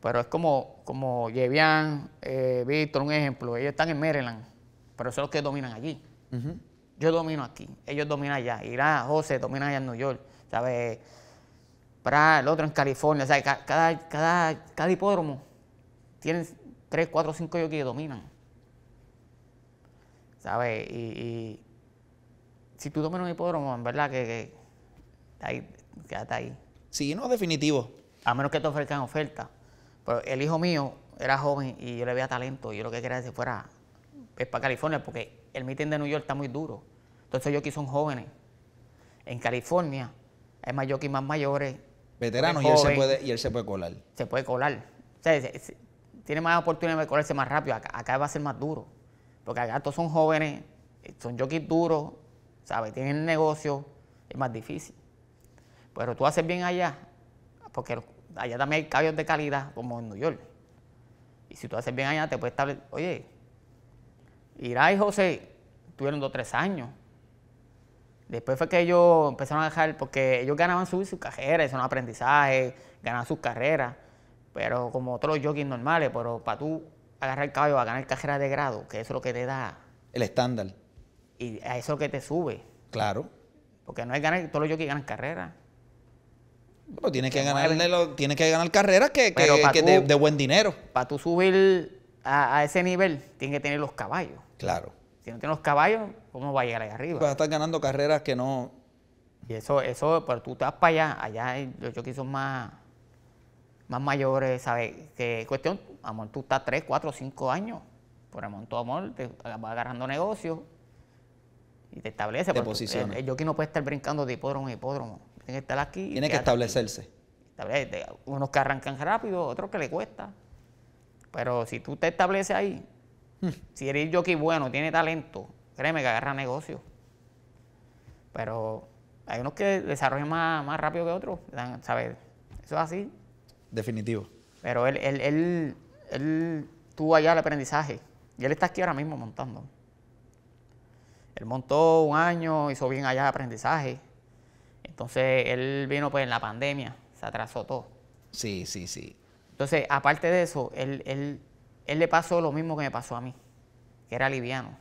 Pero es como, como eh, Víctor, un ejemplo. Ellos están en Maryland, pero son los que dominan allí. Yo domino aquí, ellos dominan allá. Irá, José domina allá en New York, ¿sabes? para el otro en California. O cada, cada, cada hipódromo tiene 3, 4, cinco yokis que dominan. ¿Sabes? Y, si tú dominas un hipódromo, en verdad que, que ahí, ahí. Sí, no, definitivo. A menos que te ofrezcan oferta. Pero el hijo mío era joven y yo le veía talento. Y yo lo que quería que fuera pues, para California, porque el meeting de New York está muy duro. Entonces, yo jockeys son jóvenes. En California hay más jockeys más mayores veteranos pues y él, se puede, y él se puede colar. Se puede colar. O sea, tiene más oportunidad de colarse más rápido. Acá, va a ser más duro. Porque acá todos son jóvenes, eh, son jockeys duros, ¿sabes? Tienen el negocio, es más difícil. Pero tú haces bien allá, porque allá también hay caballos de calidad, como en New York. Y si tú haces bien allá, te puedes establecer. Oye, Irá y José tuvieron dos o tres años Después fue que ellos empezaron a dejar, porque ellos ganaban su, su cajeras son aprendizaje, ganaban sus carreras, pero como todos los jockeys normales, pero para tú agarrar el caballo a ganar cajera de grado, que eso es lo que te da. El estándar. Y a eso que te sube. Claro. Porque no hay ganar, todos los jockeys ganan carreras. Pero tienes que, ganar, que ganar carreras que, de, buen dinero. Para tú subir a, a ese nivel, tienes que tener los caballos. Claro. Si no tiene los caballos, ¿cómo va a llegar ahí arriba? Vas a estar ganando carreras que no. Y eso, eso, pero tú estás para allá, allá los jockeys son más, más mayores, ¿sabes? Que cuestión, amor, tú estás 3, 4, 5 años, por amor, tu amor, te vas agarrando negocios y te establece. Te posiciona. El, jockey no puede estar brincando de hipódromo a hipódromo. Tiene que estar aquí. Tiene que establecerse. Unos que arrancan rápido, otros que le cuesta. Pero si tú te estableces ahí, Si eres jockey bueno, tiene talento, créeme que agarra negocio. Pero hay unos que desarrollan más, rápido que otros, ¿sabes? Eso es así. Definitivo. Pero él, él, él, tuvo allá el aprendizaje y él está aquí ahora mismo montando. Él montó un año, hizo bien allá el aprendizaje. Entonces él vino pues en la pandemia, se atrasó todo. Sí, sí, sí. Entonces, aparte de eso, él, él él le pasó lo mismo que me pasó a mí, que era liviano.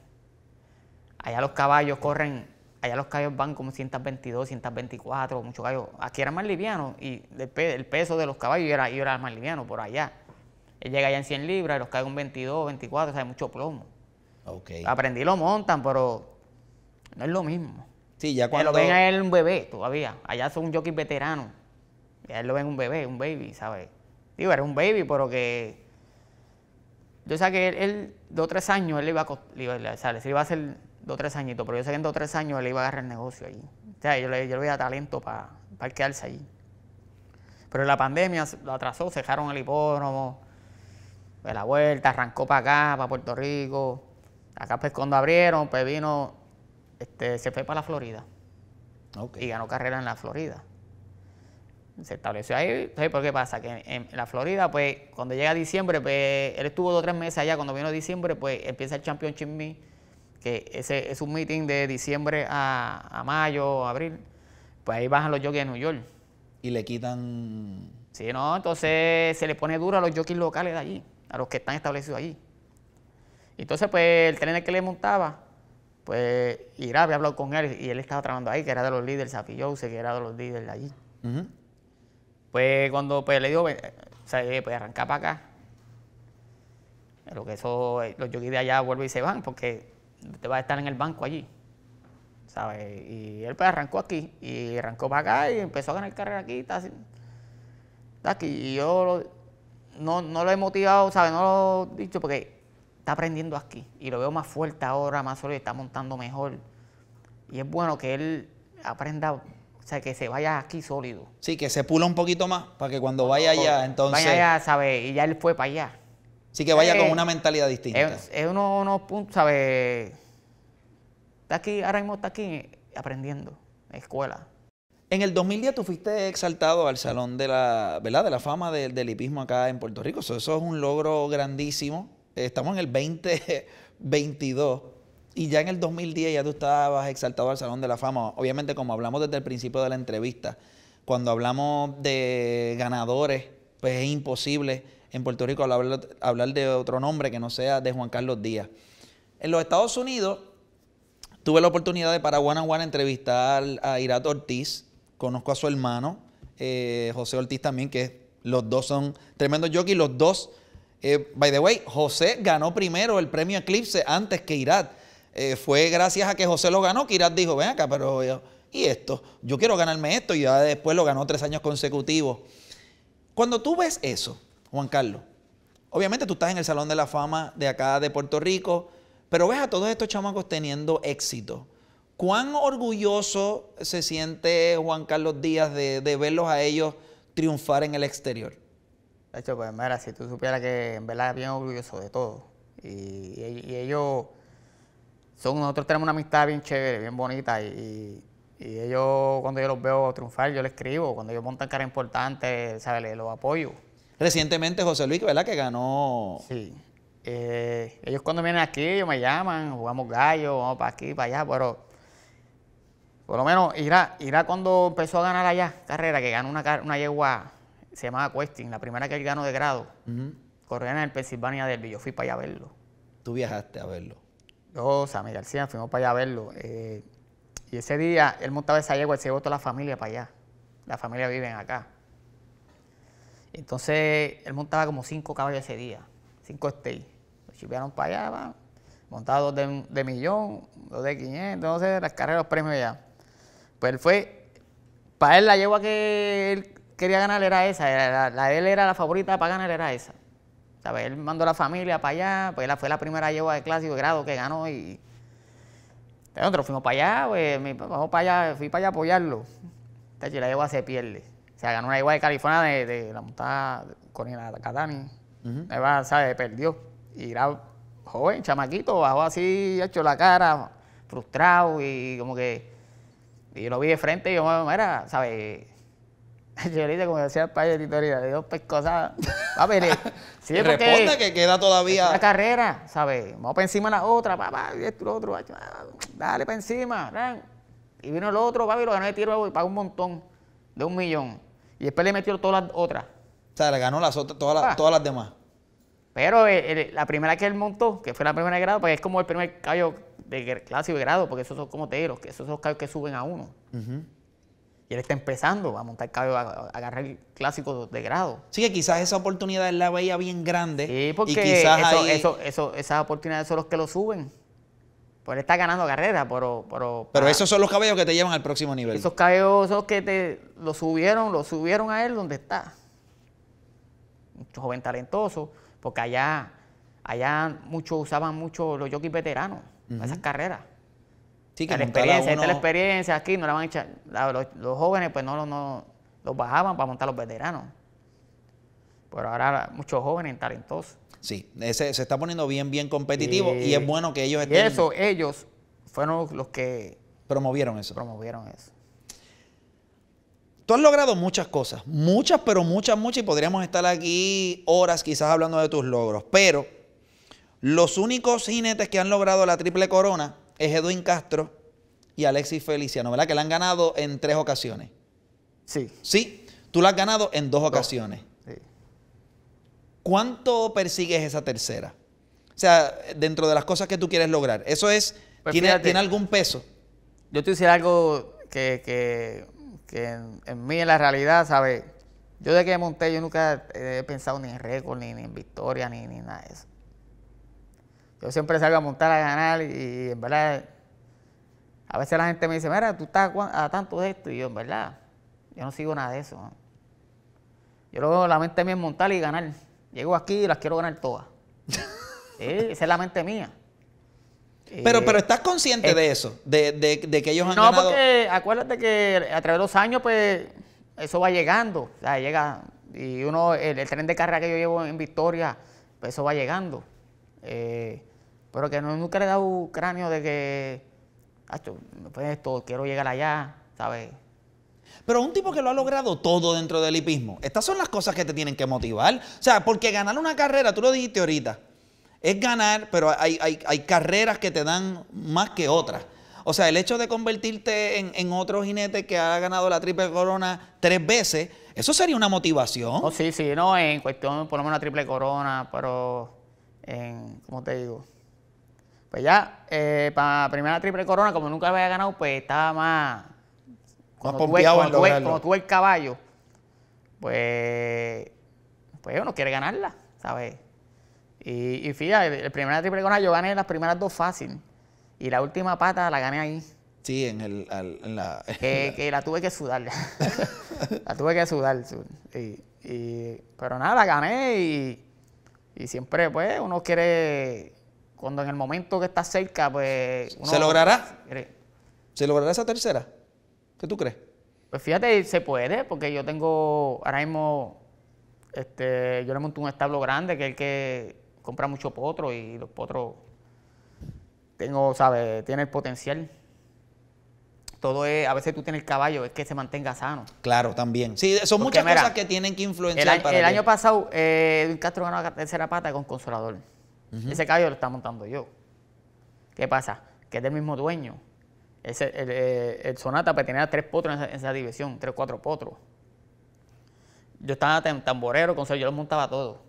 Allá los caballos corren, allá los caballos van como 122, 124, muchos caballos. Aquí era más liviano y el, peso de los caballos yo era, más liviano por allá. Él llega allá en 100 libras y los cae en 22, 24, o sea, hay mucho plomo. Okay. Aprendí lo montan, pero no es lo mismo. Sí, ya cuando... lo ven a él un bebé todavía. Allá son un jockey veterano. Y a él lo ven un bebé, un baby, ¿sabes? Digo, era un baby, pero que yo sabía que él, dos o tres años, él iba a, iba, iba a hacer dos o tres añitos, pero yo sé que en dos o tres años él iba a agarrar el negocio ahí O sea, yo le, yo le veía talento para pa quedarse allí. Pero la pandemia lo atrasó, dejaron el hipónomo, de la vuelta, arrancó para acá, para Puerto Rico. Acá pues cuando abrieron, pues vino, este, se fue para la Florida. Y ganó carrera en la Florida se estableció ahí. Entonces, ¿por qué pasa? Que en, la Florida, pues, cuando llega diciembre, pues, él estuvo dos o tres meses allá. Cuando vino diciembre, pues, empieza el Championship Meet, que ese es un meeting de diciembre a, mayo, abril. Pues ahí bajan los jockeys de New York. Y le quitan... Sí, no, entonces se le pone duro a los jockeys locales de allí, a los que están establecidos allí. Entonces, pues, el tren que le montaba, pues, Irá había hablado con él y él estaba trabajando ahí, que era de los líderes, Zafi que era de los líderes de allí. Pues cuando pues, le digo, eh, pues, arranca para acá. Pero que eso, eh, los yogis de allá vuelven y se van porque te va a estar en el banco allí. ¿Sabes? Y él pues arrancó aquí y arrancó para acá y empezó a ganar carrera aquí. Está, aquí. Y yo no, lo he motivado, ¿sabes? No lo he dicho porque está aprendiendo aquí y lo veo más fuerte ahora, más sólido, está montando mejor. Y es bueno que él aprenda sea, que se vaya aquí sólido. Sí, que se pula un poquito más para que cuando vaya allá, entonces. Vaya allá, ¿sabes? Y ya él fue para allá. Sí, que vaya eh, con una mentalidad distinta. Es, uno, puntos, ¿sabes? Está aquí, ahora mismo está aquí aprendiendo, escuela. En el 2010 tú fuiste exaltado al Salón de la, ¿verdad? De la Fama del, Lipismo acá en Puerto Rico. Eso, eso, es un logro grandísimo. Estamos en el 2022. Y ya en el 2010 ya tú estabas exaltado al Salón de la Fama. Obviamente, como hablamos desde el principio de la entrevista, cuando hablamos de ganadores, pues es imposible en Puerto Rico hablar, de otro nombre que no sea de Juan Carlos Díaz. En los Estados Unidos, tuve la oportunidad de para One One entrevistar a Irat Ortiz. Conozco a su hermano, eh, José Ortiz también, que los dos son tremendos y Los dos, eh, by the way, José ganó primero el premio Eclipse antes que Irat. Eh, fue gracias a que José lo ganó que dijo, ven acá, pero eh, y esto, yo quiero ganarme esto, y ya después lo ganó tres años consecutivos. Cuando tú ves eso, Juan Carlos, obviamente tú estás en el Salón de la Fama de acá de Puerto Rico, pero ves a todos estos chamacos teniendo éxito. ¿Cuán orgulloso se siente Juan Carlos Díaz de, verlos a ellos triunfar en el exterior? De hecho, pues mira, si tú supieras que en verdad es bien orgulloso de todo. y ellos nosotros tenemos una amistad bien chévere, bien bonita y, ellos cuando yo los veo triunfar, yo les escribo, cuando ellos montan cara importante, ¿sabes? Les, los apoyo. Recientemente José Luis, ¿verdad? Que ganó. Sí. Eh, ellos cuando vienen aquí, ellos me llaman, jugamos gallo, vamos para aquí, para allá, pero por lo menos irá Ira cuando empezó a ganar allá carrera, que ganó una, una yegua, se llamaba Questing, la primera que él ganó de grado, uh corría en el Pennsylvania Derby, yo fui para allá a verlo. Tú viajaste a verlo yo, Sammy García, fuimos para allá a verlo. Eh, y ese día él montaba esa yegua y se llevó toda la familia para allá. La familia vive acá. Entonces él montaba como cinco caballos ese día, cinco stays. Los chipearon para allá, montaba dos de, millón, dos de 500, entonces las carreras, los premios ya. Pues él fue, para él la yegua que él quería ganar era esa, la, la, él era la favorita para ganar era esa. Él mandó a la familia para allá, pues la, fue la primera lleva de clásico de grado que ganó y nosotros fuimos para allá, pues, me, para allá, fui para allá a apoyarlo. Entonces, la yegua se pierde. O sea, ganó una yegua de California de, la montada con la Catani. ¿sabes? Perdió. Y era joven, chamaquito, bajó así, hecho la cara, frustrado y como que... Y lo vi de frente y yo, mira, ¿sabes? dije, como decía el padre de editorial, de dos pues, pescosadas. sí, responde que queda todavía. La carrera, ¿sabes? Vamos para encima la otra, papá, y esto, lo otro, dale para encima. Y vino el otro, y lo ganó de tiro y pagó un montón, de un millón. Y después le metió todas las otras. O sea, le ganó las otras, todas, las, ah. demás. Pero eh, la primera que él montó, que fue la primera de grado, pues es como el primer caballo de y de grado, porque esos son como teros, que esos son los que suben a uno y él está empezando a montar caballo, a, agarrar clásicos de grado. Sí, que quizás esa oportunidad él la veía bien grande. Sí, porque quizás esas oportunidades son los que lo suben. Pues él está ganando carrera, pero... Pero, esos son los cabellos que te llevan al próximo nivel. Esos cabellos son los que te lo subieron, lo subieron a él donde está. Un joven talentoso, porque allá, allá muchos usaban mucho los jockeys veteranos, esas carreras la experiencia, esta la experiencia, aquí no la van a echar. Los, jóvenes, pues no, no, los bajaban para montar los veteranos. Pero ahora muchos jóvenes talentosos. Sí, se está poniendo bien, bien competitivo y, es bueno que ellos estén. Y eso, ellos fueron los que. Promovieron eso. Promovieron eso. Tú has logrado muchas cosas, muchas, pero muchas, muchas, y podríamos estar aquí horas quizás hablando de tus logros, pero los únicos jinetes que han logrado la triple corona es Edwin Castro y Alexis Feliciano, ¿verdad? Que la han ganado en tres ocasiones. Sí. Sí, tú la has ganado en dos ocasiones. Sí. ¿Cuánto persigues esa tercera? O sea, dentro de las cosas que tú quieres lograr. Eso es, pues tiene, algún peso? Yo te hiciera algo que, en, mí, en la realidad, ¿sabes? Yo de que monté, yo nunca he pensado ni en récord, ni, en victoria, ni, ni nada de eso. Yo siempre salgo a montar a ganar y, en verdad, a veces la gente me dice, mira, tú estás a, tanto de esto. Y yo, en verdad, yo no sigo nada de eso. Yo luego la mente mía es montar y ganar. Llego aquí y las quiero ganar todas. esa es la mente mía. Pero, eh, pero estás consciente eh, de eso, de, de, de, que ellos han ganado. No, porque acuérdate que a través de los años, pues, eso va llegando. O sea, llega, y uno, el, el tren de carrera que yo llevo en Victoria, pues eso va llegando. Eh, pero que nunca le he dado cráneo de que, pues esto, quiero llegar allá, ¿sabes? Pero un tipo que lo ha logrado todo dentro del hipismo, estas son las cosas que te tienen que motivar. O sea, porque ganar una carrera, tú lo dijiste ahorita, es ganar, pero hay, carreras que te dan más que otras. O sea, el hecho de convertirte en, otro jinete que ha ganado la triple corona tres veces, eso sería una motivación. Oh, sí, sí, no, en cuestión, por lo menos triple corona, pero en, ¿cómo te digo? Pues ya, para eh, para primera triple corona, como nunca había ganado, pues estaba más. como tuve, el caballo, pues. Pues uno quiere ganarla, ¿sabes? Y, fíjate, la primera triple corona yo gané las primeras dos fácil. Y la última pata la gané ahí. Sí, en, el, en la, que, la... tuve que sudar. la tuve que sudar. Y, pero nada, la gané y, y siempre, pues, uno quiere cuando en el momento que está cerca, pues... ¿Se logrará? ¿Se logrará esa tercera? ¿Qué tú crees? Pues fíjate, se puede, porque yo tengo ahora mismo, este, yo le monté un establo grande, que es el que compra mucho potro y los potros, tengo, ¿sabes? Tiene el potencial todo es, a veces tú tienes el caballo, es que se mantenga sano. Claro, también. Sí, son muchas cosas que tienen que influenciar. El, para el año pasado, eh, Castro ganó la tercera pata con Consolador. Ese caballo lo estaba montando yo. ¿Qué pasa? Que es del mismo dueño. Ese, el, eh, Sonata pues, tenía tres potros en esa, división, tres, o cuatro potros. Yo estaba tamborero, con yo lo montaba todo,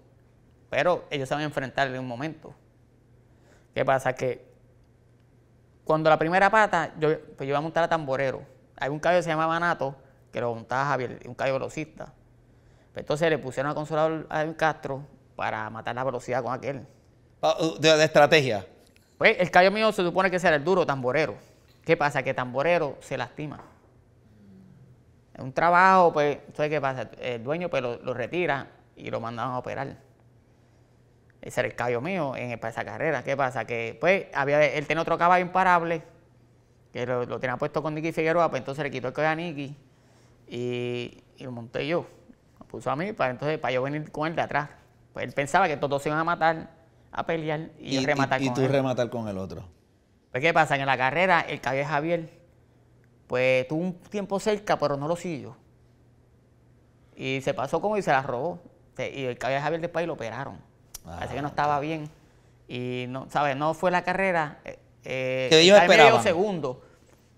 Pero ellos se van a enfrentar en un momento. ¿Qué pasa? Que cuando la primera pata, yo, pues, iba a montar a tamborero. Hay un caballo que se llamaba Nato, que lo montaba Javier, un caballo velocista. Pues, entonces le pusieron a consolar a Castro para matar la velocidad con aquel. Uh, de, estrategia. Pues el callo mío se supone que será el duro tamborero. ¿Qué pasa? Que tamborero se lastima. Es un trabajo, pues, ¿sabes qué pasa? El dueño pues, lo, retira y lo mandan a operar. Ese era el callo mío en, esa carrera. ¿Qué pasa? Que pues había, él tenía otro caballo imparable, que lo, tenía puesto con Nicky Figueroa, pues entonces le quitó el caballo a Nicky y, lo monté yo. Lo puso a mí, para entonces para yo venir con él de atrás. Pues él pensaba que todos se iban a matar a pelear y, rematar con Y tú rematar con el otro. Pues, ¿qué pasa? En la carrera, el cabello Javier, pues tuvo un tiempo cerca, pero no lo siguió. Y se pasó como y se la robó. Y el cabello Javier después lo operaron. Así ah, que no estaba bien. Y no, ¿sabes? No fue la carrera. Eh, eh ellos esperaban. segundo.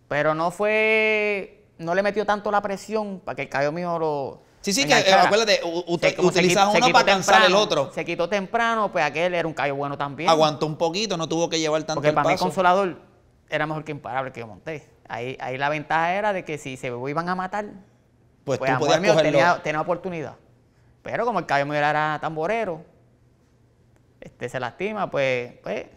Pero no fue. No le metió tanto la presión para que el cabello mío lo Sí, sí, que eh, acuérdate, utilizas uno para cansar el otro. Se quitó temprano, pues aquel era un callo bueno también. Aguantó un poquito, no tuvo que llevar tanto Porque para mí mí Consolador era mejor que Imparable que yo monté. Ahí, ahí la ventaja era de que si se iban a matar, pues, pues tú podías Tenía, oportunidad. Pero como el callo mío era tamborero, este, se lastima, pues, pues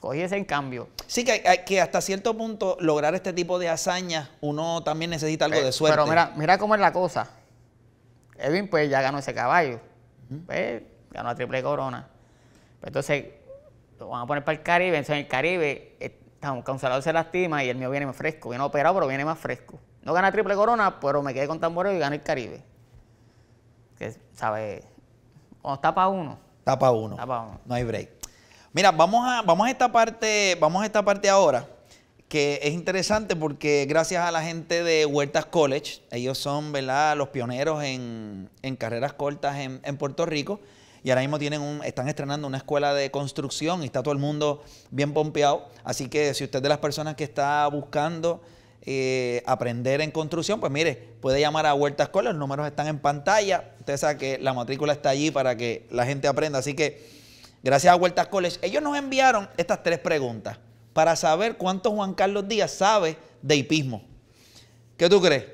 cogí ese en cambio. Sí, que, eh, que, hasta cierto punto lograr este tipo de hazañas, uno también necesita algo de suerte. Pero mira, mira cómo es la cosa Edwin pues ya ganó ese caballo. Pues, ganó la triple corona. Pues, entonces lo van a poner para el Caribe. Entonces en el Caribe un eh, Consolador se lastima y el mío viene más fresco. Viene operado pero viene más fresco. No gana triple corona, pero me quedé con tamboreo y gano el Caribe. Que, ¿sabes? o tapa uno. Tapa uno. uno. No hay break. Mira, vamos a, vamos a esta parte, vamos a esta parte ahora que es interesante porque gracias a la gente de Huertas College, ellos son los pioneros en, carreras cortas en, Puerto Rico y ahora mismo tienen un, están estrenando una escuela de construcción y está todo el mundo bien pompeado. Así que si usted de las personas que está buscando eh, aprender en construcción, pues mire, puede llamar a Huertas College, los números están en pantalla, usted sabe que la matrícula está allí para que la gente aprenda. Así que gracias a Huertas College, ellos nos enviaron estas tres preguntas para saber cuánto Juan Carlos Díaz sabe de hipismo. ¿Qué tú crees?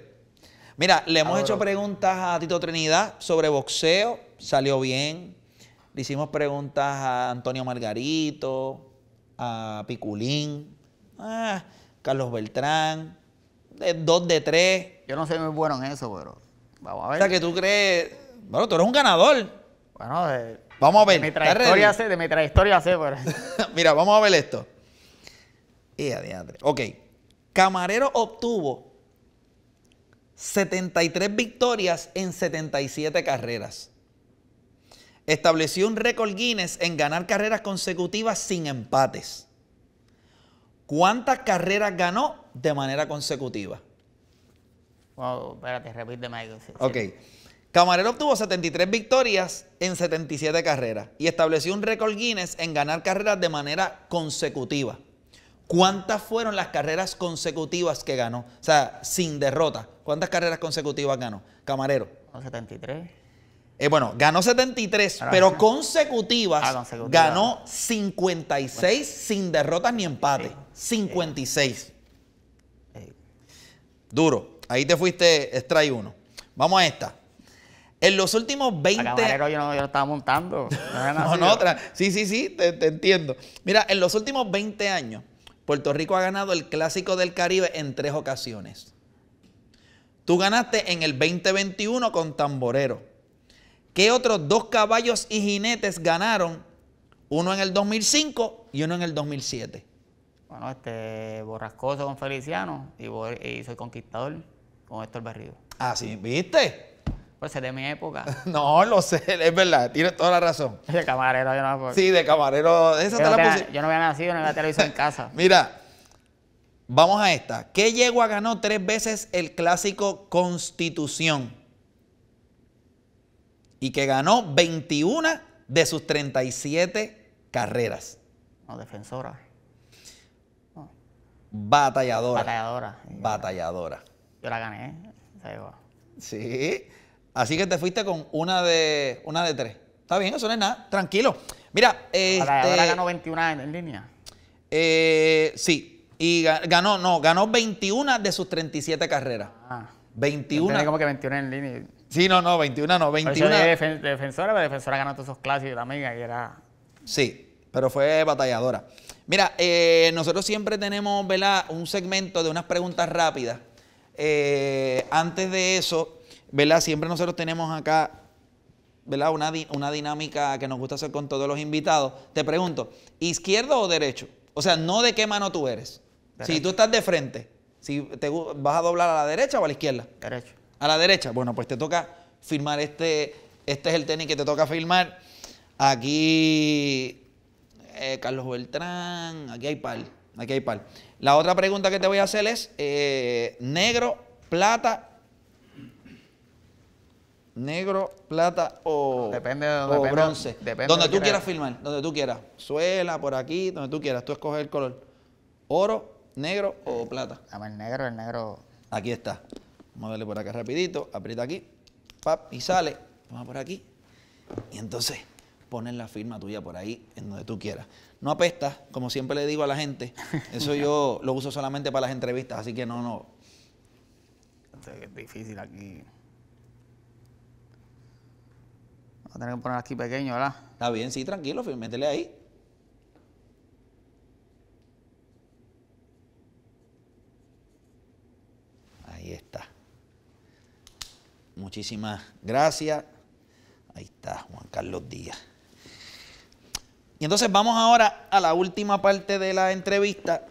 Mira, le hemos hecho preguntas a Tito Trinidad sobre boxeo, salió bien. Le hicimos preguntas a Antonio Margarito, a Piculín, a Carlos Beltrán, dos de tres. Yo no soy muy bueno en eso, pero vamos a ver. O sea, que tú crees, bueno, tú eres un ganador. Bueno, vamos a ver. De mi trayectoria sé, de mi trayectoria sé, pero... Mira, vamos a ver esto. Eh, ok. Camarero obtuvo 73 victorias en 77 carreras. Estableció un récord Guinness en ganar carreras consecutivas sin empates. ¿Cuántas carreras ganó de manera consecutiva? Wow, espérate, repite algo. ok. Camarero obtuvo 73 victorias en 77 carreras y estableció un récord Guinness en ganar carreras de manera consecutiva. ¿Cuántas fueron las carreras consecutivas que ganó? O sea, sin derrota. ¿Cuántas carreras consecutivas ganó? Camarero. 73. Eh, bueno, ganó 73, pero, ah, consecutivas, ganó 56 sin derrotas ni empate. 56. Duro. Ahí te fuiste, extrae uno. Vamos a esta. En los últimos 20. A camarero yo no, estaba montando. No, no, otra. Sí, sí, sí, te, te entiendo. Mira, en los últimos 20 años, Puerto Rico ha ganado el Clásico del Caribe en tres ocasiones. Tú ganaste en el 2021 con Tamborero. ¿Qué otros dos caballos y jinetes ganaron? Uno en el 2005 y uno en el 2007. Bueno, este Borrascoso con Feliciano y, Soy Conquistador con Héctor Berrido. Ah, sí, ¿viste? Pues es de mi época. no, lo sé, es verdad, tienes toda la razón. De camarero, yo no me acuerdo. Sí, de camarero. Esa yo, la yo no había nacido, no la televisión en casa. Mira, vamos a esta. ¿Qué yegua ganó tres veces el clásico Constitución? Y que ganó 21 de sus 37 carreras. No, defensora. Batalladora. Batalladora. Batalladora. Yo la gané. Esa yegua. Sí. Así que te fuiste con una de, una de tres. Está bien, eso no es nada. Tranquilo. Mira, La ahora este, ganó 21 en, línea. Eh, sí, y ganó, no, ganó 21 de sus 37 carreras. Ah, 21. como que 21 en línea. Sí, no, no, 21 no, 21. defensora, pero defensora ganó todos esos clásicos, la amiga, y era... Sí, pero fue batalladora. Mira, eh, nosotros siempre tenemos, ¿verdad? Un segmento de unas preguntas rápidas. Eh, antes de eso, ¿verdad? Siempre nosotros tenemos acá, ¿verdad? Una, dinámica que nos gusta hacer con todos los invitados. Te pregunto, ¿izquierdo o derecho? O sea, no de qué mano tú eres. Si tú estás de frente, si te vas a doblar a la derecha o a la izquierda. Derecho. A la derecha. Bueno, pues te toca firmar este. Este es el tenis que te toca firmar. Aquí eh, Carlos Beltrán, aquí hay par, aquí hay pal. La otra pregunta que te voy a hacer es eh, negro, plata negro, plata o, depende de bronce. donde tú quieras filmar, donde tú quieras. Suela, por aquí, donde tú quieras. Tú escoges el color. Oro, negro o plata. el negro, el negro. Aquí está. Vamos a por acá rapidito. Aprieta aquí. Pap, y sale. Vamos por aquí. Y entonces pones la firma tuya por ahí, en donde tú quieras. No apesta como siempre le digo a la gente. Eso yo lo uso solamente para las entrevistas, así que no, no. Es difícil aquí. Voy a tener que poner aquí pequeño, ¿verdad? Está bien, sí, tranquilo, métele ahí. Ahí está. Muchísimas gracias. Ahí está, Juan Carlos Díaz. Y entonces vamos ahora a la última parte de la entrevista,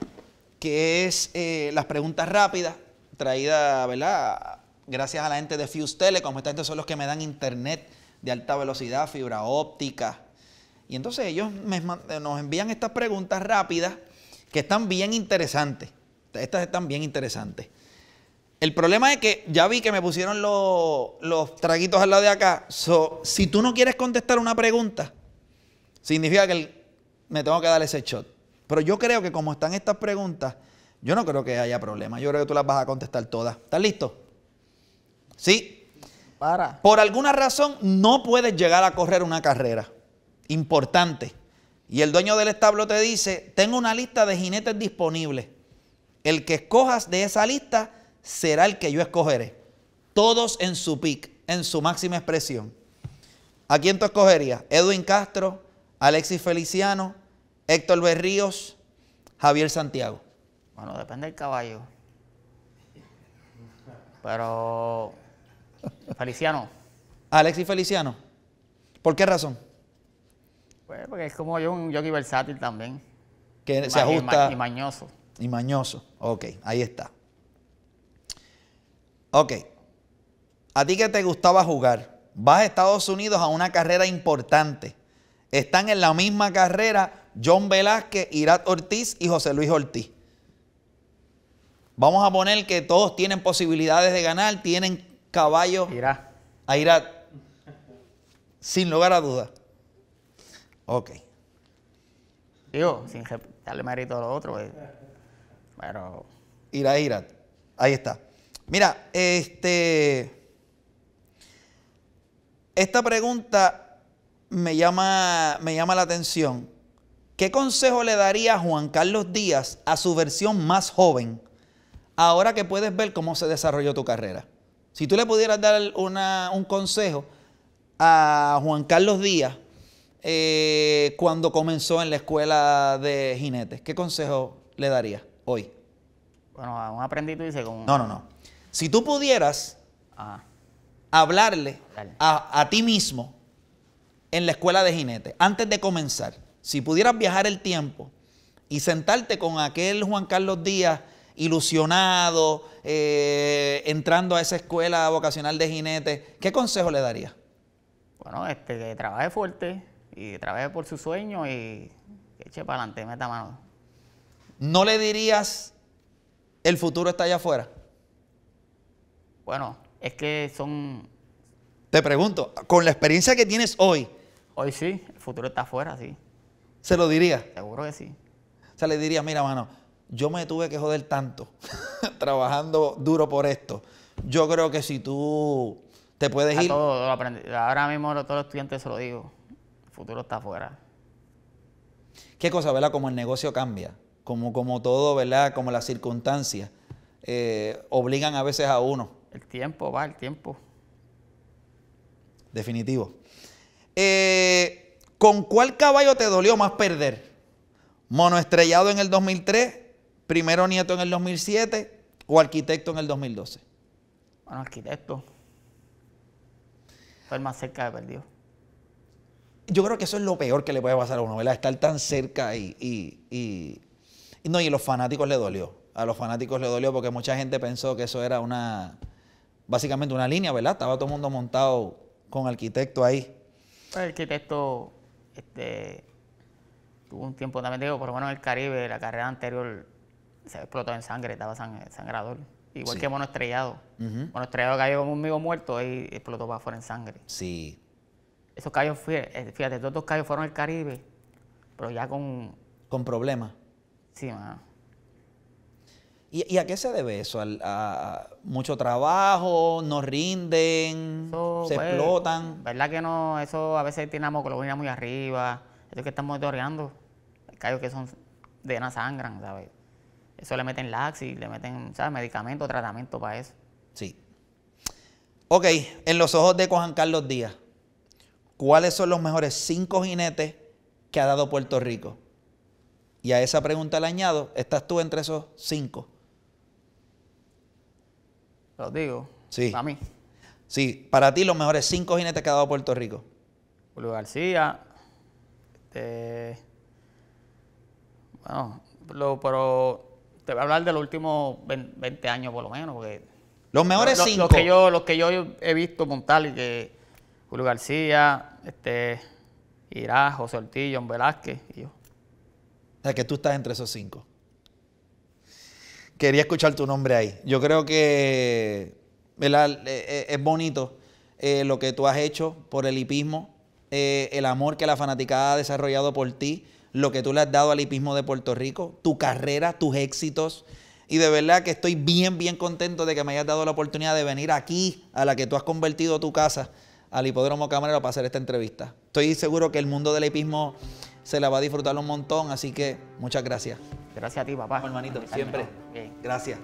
que es eh, las preguntas rápidas, traídas, ¿verdad? Gracias a la gente de Fuse esta gente son los que me dan internet de alta velocidad, fibra óptica. Y entonces ellos eh, nos envían estas preguntas rápidas que están bien interesantes. Estas están bien interesantes. El problema es que ya vi que me pusieron los, traguitos al lado de acá. si tú no quieres contestar una pregunta, significa que me tengo que dar ese shot. Pero yo creo que como están estas preguntas, yo no creo que haya problema. Yo creo que tú las vas a contestar todas. ¿Estás listo? Sí. Por alguna razón no puedes llegar a correr una carrera. Importante. Y el dueño del establo te dice, tengo una lista de jinetes disponibles. El que escojas de esa lista será el que yo escogeré. Todos en su pick, en su máxima expresión. ¿A quién tú escogerías? Edwin Castro, Alexis Feliciano, Héctor Berríos, Javier Santiago. Bueno, depende del caballo. Pero Feliciano. Alexis Feliciano. ¿Por qué razón? Pues porque es como un yogi versátil también. Que se ajusta. Y, mañoso. Y mañoso. Ok, ahí está. Ok. A ti que te gustaba jugar, vas a Estados Unidos a una carrera importante. Están en la misma carrera John Velázquez, Irat Ortiz y José Luis Ortiz. Vamos a poner que todos tienen posibilidades de ganar, tienen caballo Irá. a Sin lugar a dudas. Ok. Digo, sin darle mérito a lo otro, pues, pero... Irá, Irat. Ahí está. Mira, este... Esta pregunta me llama, me llama la atención. ¿Qué consejo le daría Juan Carlos Díaz a su versión más joven, ahora que puedes ver cómo se desarrolló tu carrera? Si tú le pudieras dar un consejo a Juan Carlos Díaz eh, cuando comenzó en la escuela de jinetes, ¿qué consejo le darías hoy? Bueno, a un aprendiz dice No, no, no. Si tú pudieras hablarle a, a, ti mismo en la escuela de jinetes, antes de comenzar, si pudieras viajar el tiempo y sentarte con aquel Juan Carlos Díaz ilusionado, eh, entrando a esa escuela vocacional de jinete, ¿qué consejo le daría? Bueno, este, que trabaje fuerte y trabaje por su sueño y que eche para adelante, meta mano. ¿No le dirías el futuro está allá afuera? Bueno, es que son... Te pregunto, con la experiencia que tienes hoy. Hoy sí, el futuro está afuera, sí. ¿Se lo diría? Seguro que sí. O sea, le diría, mira, mano, yo me tuve que joder tanto trabajando duro por esto. Yo creo que si tú te puedes ir. Ahora mismo a todos los estudiantes se lo digo. El futuro está afuera. Qué cosa, ¿verdad? Como el negocio cambia, como, como todo, ¿verdad? Como las circunstancias eh, obligan a veces a uno. El tiempo, va, el tiempo. Definitivo. Eh, ¿Con cuál caballo te dolió más perder? Monoestrellado en el 2003 primero nieto en el 2007 o arquitecto en el 2012? Bueno, arquitecto. Fue el más cerca de perdido. Yo creo que eso es lo peor que le puede pasar a uno, ¿verdad? Estar tan cerca y, y, no, y a los fanáticos le dolió. A los fanáticos le dolió porque mucha gente pensó que eso era una, básicamente una línea, ¿verdad? Estaba todo el mundo montado con arquitecto ahí. El pues, arquitecto, este, tuvo un tiempo también, digo, por lo menos en el Caribe, la carrera anterior se explotó en sangre, estaba sangrador. Igual que mono estrellado. Mono estrellado cayó con un amigo muerto y explotó para afuera en sangre. Sí. Esos callos, eh, fíjate, todos los callos fueron al Caribe, pero ya con... Con problemas. Sí, mano. ¿Y, ¿Y, a qué se debe eso? ¿A, mucho trabajo? ¿No rinden? ¿Se pues, explotan? ¿Verdad que no? Eso a veces tiene la muy arriba. Eso es que estamos toreando. Callos que son de una sangran, ¿sabes? Eso le meten y le meten, ¿sabes? Medicamento, tratamiento para eso. Sí. Ok, en los ojos de Juan Carlos Díaz, ¿cuáles son los mejores cinco jinetes que ha dado Puerto Rico? Y a esa pregunta le añado, ¿estás tú entre esos cinco? ¿Lo digo. Sí. Para mí. Sí, para ti los mejores cinco jinetes que ha dado Puerto Rico. Julio García, este, bueno, pero te voy a hablar de los últimos 20 años por lo menos. los mejores cinco. Los que, yo, los que yo he visto montar y que Julio García, este, José Ortiz, John Velázquez y yo. O sea, que tú estás entre esos cinco. Quería escuchar tu nombre ahí. Yo creo que eh, eh, es bonito eh, lo que tú has hecho por el hipismo, el amor que la fanaticada ha desarrollado por ti lo que tú le has dado al hipismo de Puerto Rico, tu carrera, tus éxitos. Y de verdad que estoy bien, bien contento de que me hayas dado la oportunidad de venir aquí, a la que tú has convertido tu casa, al Hipódromo Camarero, para hacer esta entrevista. Estoy seguro que el mundo del hipismo se la va a disfrutar un montón, así que muchas gracias. Gracias a ti, papá. Hermanito, siempre. Gracias.